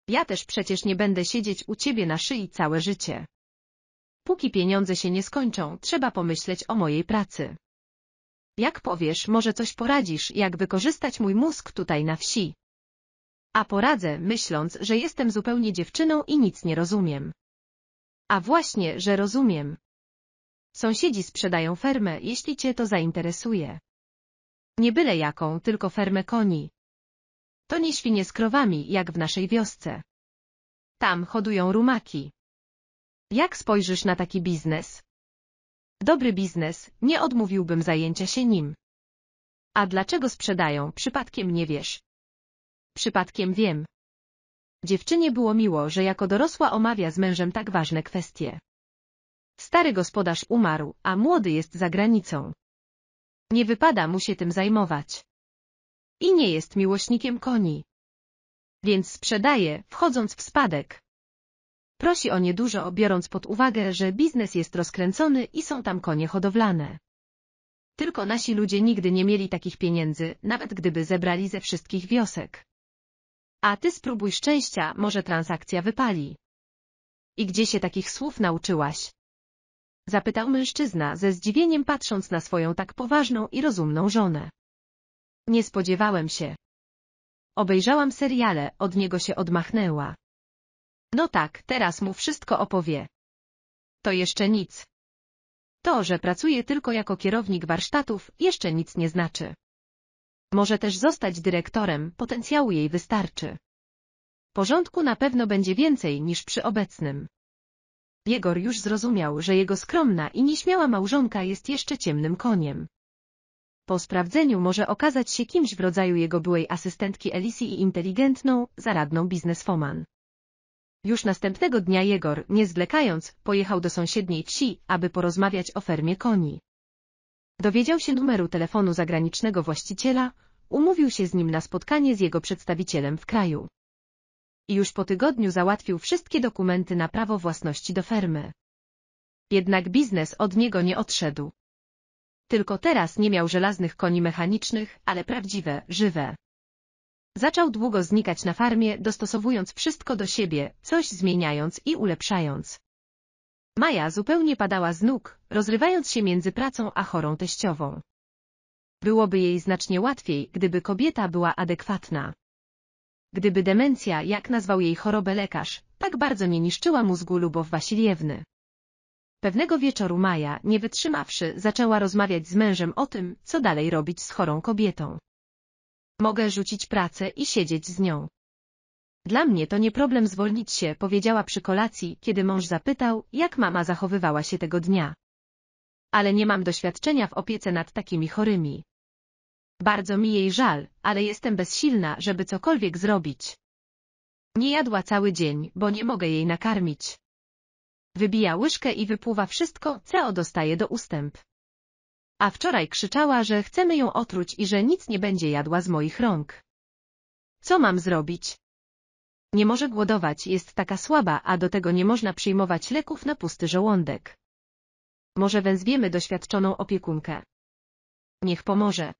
Ja też przecież nie będę siedzieć u ciebie na szyi całe życie. Póki pieniądze się nie skończą, trzeba pomyśleć o mojej pracy. Jak powiesz, może coś poradzisz, jak wykorzystać mój mózg tutaj na wsi. A poradzę, myśląc, że jestem zupełnie dziewczyną i nic nie rozumiem. A właśnie, że rozumiem. Sąsiedzi sprzedają fermę, jeśli cię to zainteresuje. Nie byle jaką, tylko fermę koni. To nie świnie z krowami, jak w naszej wiosce. Tam hodują rumaki. Jak spojrzysz na taki biznes? Dobry biznes, nie odmówiłbym zajęcia się nim. A dlaczego sprzedają, przypadkiem nie wiesz? Przypadkiem wiem. Dziewczynie było miło, że jako dorosła omawia z mężem tak ważne kwestie. Stary gospodarz umarł, a młody jest za granicą. Nie wypada mu się tym zajmować. I nie jest miłośnikiem koni. Więc sprzedaje, wchodząc w spadek. Prosi o niedużo, biorąc pod uwagę, że biznes jest rozkręcony i są tam konie hodowlane. Tylko nasi ludzie nigdy nie mieli takich pieniędzy, nawet gdyby zebrali ze wszystkich wiosek. A ty spróbuj szczęścia, może transakcja wypali. I gdzie się takich słów nauczyłaś? Zapytał mężczyzna ze zdziwieniem patrząc na swoją tak poważną i rozumną żonę. Nie spodziewałem się. Obejrzałam seriale, od niego się odmachnęła. No tak, teraz mu wszystko opowie. To jeszcze nic. To, że pracuje tylko jako kierownik warsztatów, jeszcze nic nie znaczy. Może też zostać dyrektorem, potencjału jej wystarczy. Porządku na pewno będzie więcej niż przy obecnym. Jegor już zrozumiał, że jego skromna i nieśmiała małżonka jest jeszcze ciemnym koniem. Po sprawdzeniu może okazać się kimś w rodzaju jego byłej asystentki Elisi i inteligentną, zaradną bizneswoman. Już następnego dnia Jegor, nie zwlekając, pojechał do sąsiedniej wsi, aby porozmawiać o fermie koni. Dowiedział się numeru telefonu zagranicznego właściciela, umówił się z nim na spotkanie z jego przedstawicielem w kraju. I już po tygodniu załatwił wszystkie dokumenty na prawo własności do fermy. Jednak biznes od niego nie odszedł. Tylko teraz nie miał żelaznych koni mechanicznych, ale prawdziwe, żywe. Zaczął długo znikać na farmie, dostosowując wszystko do siebie, coś zmieniając i ulepszając. Maja zupełnie padała z nóg, rozrywając się między pracą a chorą teściową. Byłoby jej znacznie łatwiej, gdyby kobieta była adekwatna. Gdyby demencja, jak nazwał jej chorobę lekarz, tak bardzo nie niszczyła mózgu Lubow Wasiliewny. Pewnego wieczoru Maja, nie wytrzymawszy, zaczęła rozmawiać z mężem o tym, co dalej robić z chorą kobietą. Mogę rzucić pracę i siedzieć z nią. Dla mnie to nie problem zwolnić się, powiedziała przy kolacji, kiedy mąż zapytał, jak mama zachowywała się tego dnia. Ale nie mam doświadczenia w opiece nad takimi chorymi. Bardzo mi jej żal, ale jestem bezsilna, żeby cokolwiek zrobić. Nie jadła cały dzień, bo nie mogę jej nakarmić. Wybija łyżkę i wypływa wszystko, co dostaje do ustęp. A wczoraj krzyczała, że chcemy ją otruć i że nic nie będzie jadła z moich rąk. Co mam zrobić? Nie może głodować, jest taka słaba, a do tego nie można przyjmować leków na pusty żołądek. Może wezwiemy doświadczoną opiekunkę. Niech pomoże.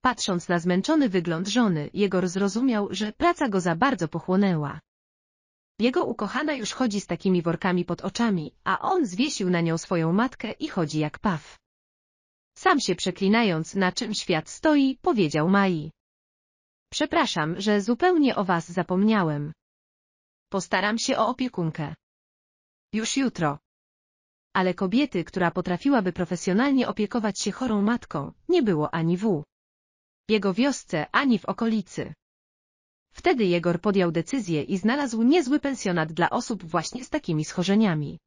Patrząc na zmęczony wygląd żony, Jegor zrozumiał, że praca go za bardzo pochłonęła. Jego ukochana już chodzi z takimi workami pod oczami, a on zwiesił na nią swoją matkę i chodzi jak paw sam się przeklinając, na czym świat stoi, powiedział Mai. Przepraszam, że zupełnie o was zapomniałem. Postaram się o opiekunkę. Już jutro. Ale kobiety, która potrafiłaby profesjonalnie opiekować się chorą matką, nie było ani w jego wiosce, ani w okolicy. Wtedy Jegor podjął decyzję i znalazł niezły pensjonat dla osób właśnie z takimi schorzeniami.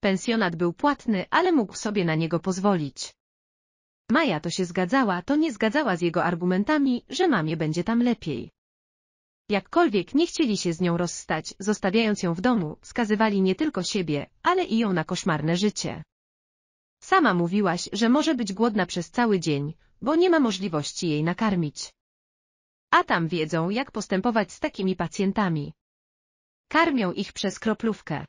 Pensjonat był płatny, ale mógł sobie na niego pozwolić. Maja to się zgadzała, to nie zgadzała z jego argumentami, że mamie będzie tam lepiej. Jakkolwiek nie chcieli się z nią rozstać, zostawiając ją w domu, skazywali nie tylko siebie, ale i ją na koszmarne życie. Sama mówiłaś, że może być głodna przez cały dzień, bo nie ma możliwości jej nakarmić. A tam wiedzą, jak postępować z takimi pacjentami. Karmią ich przez kroplówkę.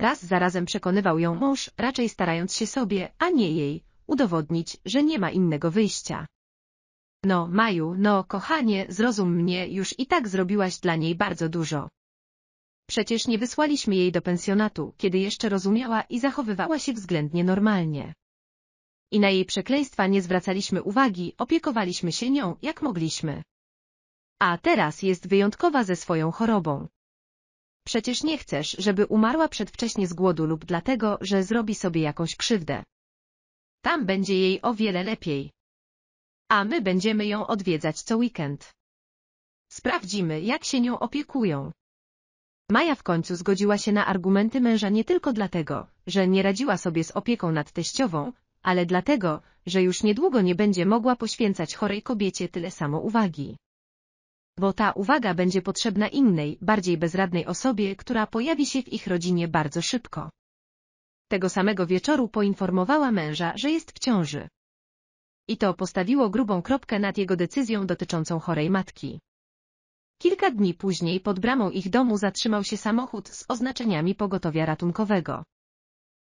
Raz za razem przekonywał ją mąż, raczej starając się sobie, a nie jej, udowodnić, że nie ma innego wyjścia. No, Maju, no, kochanie, zrozum mnie, już i tak zrobiłaś dla niej bardzo dużo. Przecież nie wysłaliśmy jej do pensjonatu, kiedy jeszcze rozumiała i zachowywała się względnie normalnie. I na jej przekleństwa nie zwracaliśmy uwagi, opiekowaliśmy się nią, jak mogliśmy. A teraz jest wyjątkowa ze swoją chorobą. Przecież nie chcesz, żeby umarła przedwcześnie z głodu lub dlatego, że zrobi sobie jakąś krzywdę. Tam będzie jej o wiele lepiej. A my będziemy ją odwiedzać co weekend. Sprawdzimy, jak się nią opiekują. Maja w końcu zgodziła się na argumenty męża nie tylko dlatego, że nie radziła sobie z opieką nad teściową, ale dlatego, że już niedługo nie będzie mogła poświęcać chorej kobiecie tyle samo uwagi. Bo ta uwaga będzie potrzebna innej, bardziej bezradnej osobie, która pojawi się w ich rodzinie bardzo szybko. Tego samego wieczoru poinformowała męża, że jest w ciąży. I to postawiło grubą kropkę nad jego decyzją dotyczącą chorej matki. Kilka dni później pod bramą ich domu zatrzymał się samochód z oznaczeniami pogotowia ratunkowego.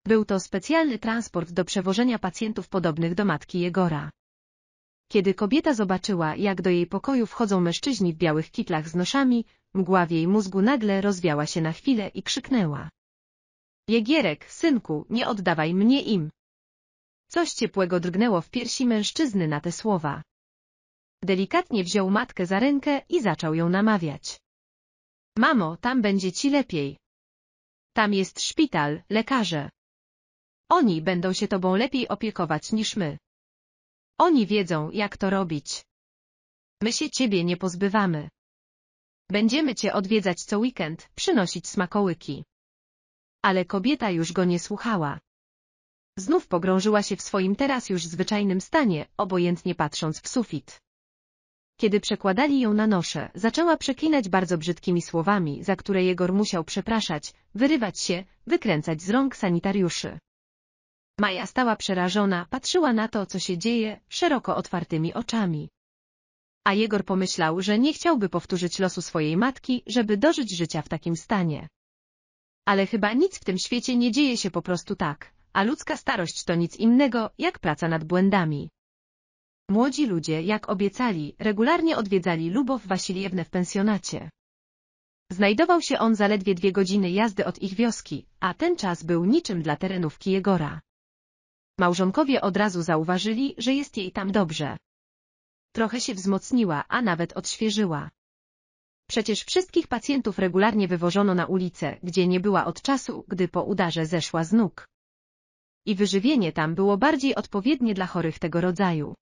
Był to specjalny transport do przewożenia pacjentów podobnych do matki Jegora. Kiedy kobieta zobaczyła, jak do jej pokoju wchodzą mężczyźni w białych kitlach z noszami, mgła w jej mózgu nagle rozwiała się na chwilę i krzyknęła. Jegierek, synku, nie oddawaj mnie im. Coś ciepłego drgnęło w piersi mężczyzny na te słowa. Delikatnie wziął matkę za rękę i zaczął ją namawiać. Mamo, tam będzie ci lepiej. Tam jest szpital, lekarze. Oni będą się tobą lepiej opiekować niż my. Oni wiedzą, jak to robić. My się ciebie nie pozbywamy. Będziemy cię odwiedzać co weekend, przynosić smakołyki ale kobieta już go nie słuchała. Znów pogrążyła się w swoim teraz już zwyczajnym stanie, obojętnie patrząc w sufit. Kiedy przekładali ją na nosze, zaczęła przeklinać bardzo brzydkimi słowami, za które Jegor musiał przepraszać, wyrywać się, wykręcać z rąk sanitariuszy. Maja stała przerażona, patrzyła na to, co się dzieje, szeroko otwartymi oczami. A Jegor pomyślał, że nie chciałby powtórzyć losu swojej matki, żeby dożyć życia w takim stanie. Ale chyba nic w tym świecie nie dzieje się po prostu tak, a ludzka starość to nic innego, jak praca nad błędami. Młodzi ludzie, jak obiecali, regularnie odwiedzali Lubow Wasiliewne w pensjonacie. Znajdował się on zaledwie dwie godziny jazdy od ich wioski, a ten czas był niczym dla terenówki Jegora. Małżonkowie od razu zauważyli, że jest jej tam dobrze. Trochę się wzmocniła, a nawet odświeżyła. Przecież wszystkich pacjentów regularnie wywożono na ulicę, gdzie nie była od czasu, gdy po udarze zeszła z nóg. I wyżywienie tam było bardziej odpowiednie dla chorych tego rodzaju.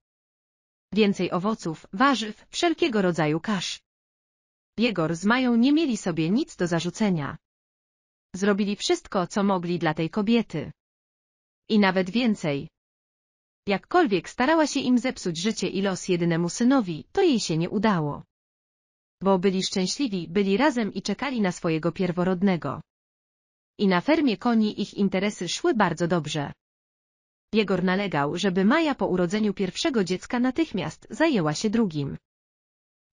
Więcej owoców, warzyw, wszelkiego rodzaju kasz. Biegor z Mają nie mieli sobie nic do zarzucenia. Zrobili wszystko, co mogli dla tej kobiety. I nawet więcej. Jakkolwiek starała się im zepsuć życie i los jedynemu synowi, to jej się nie udało bo byli szczęśliwi, byli razem i czekali na swojego pierworodnego. I na fermie koni ich interesy szły bardzo dobrze. Biegor nalegał, żeby Maja po urodzeniu pierwszego dziecka natychmiast zajęła się drugim.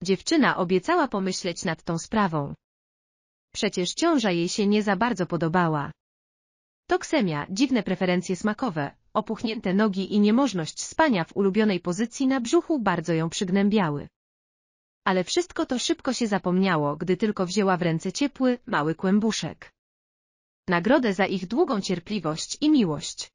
Dziewczyna obiecała pomyśleć nad tą sprawą. Przecież ciąża jej się nie za bardzo podobała. Toksemia, dziwne preferencje smakowe, opuchnięte nogi i niemożność spania w ulubionej pozycji na brzuchu bardzo ją przygnębiały ale wszystko to szybko się zapomniało, gdy tylko wzięła w ręce ciepły, mały kłębuszek. Nagrodę za ich długą cierpliwość i miłość.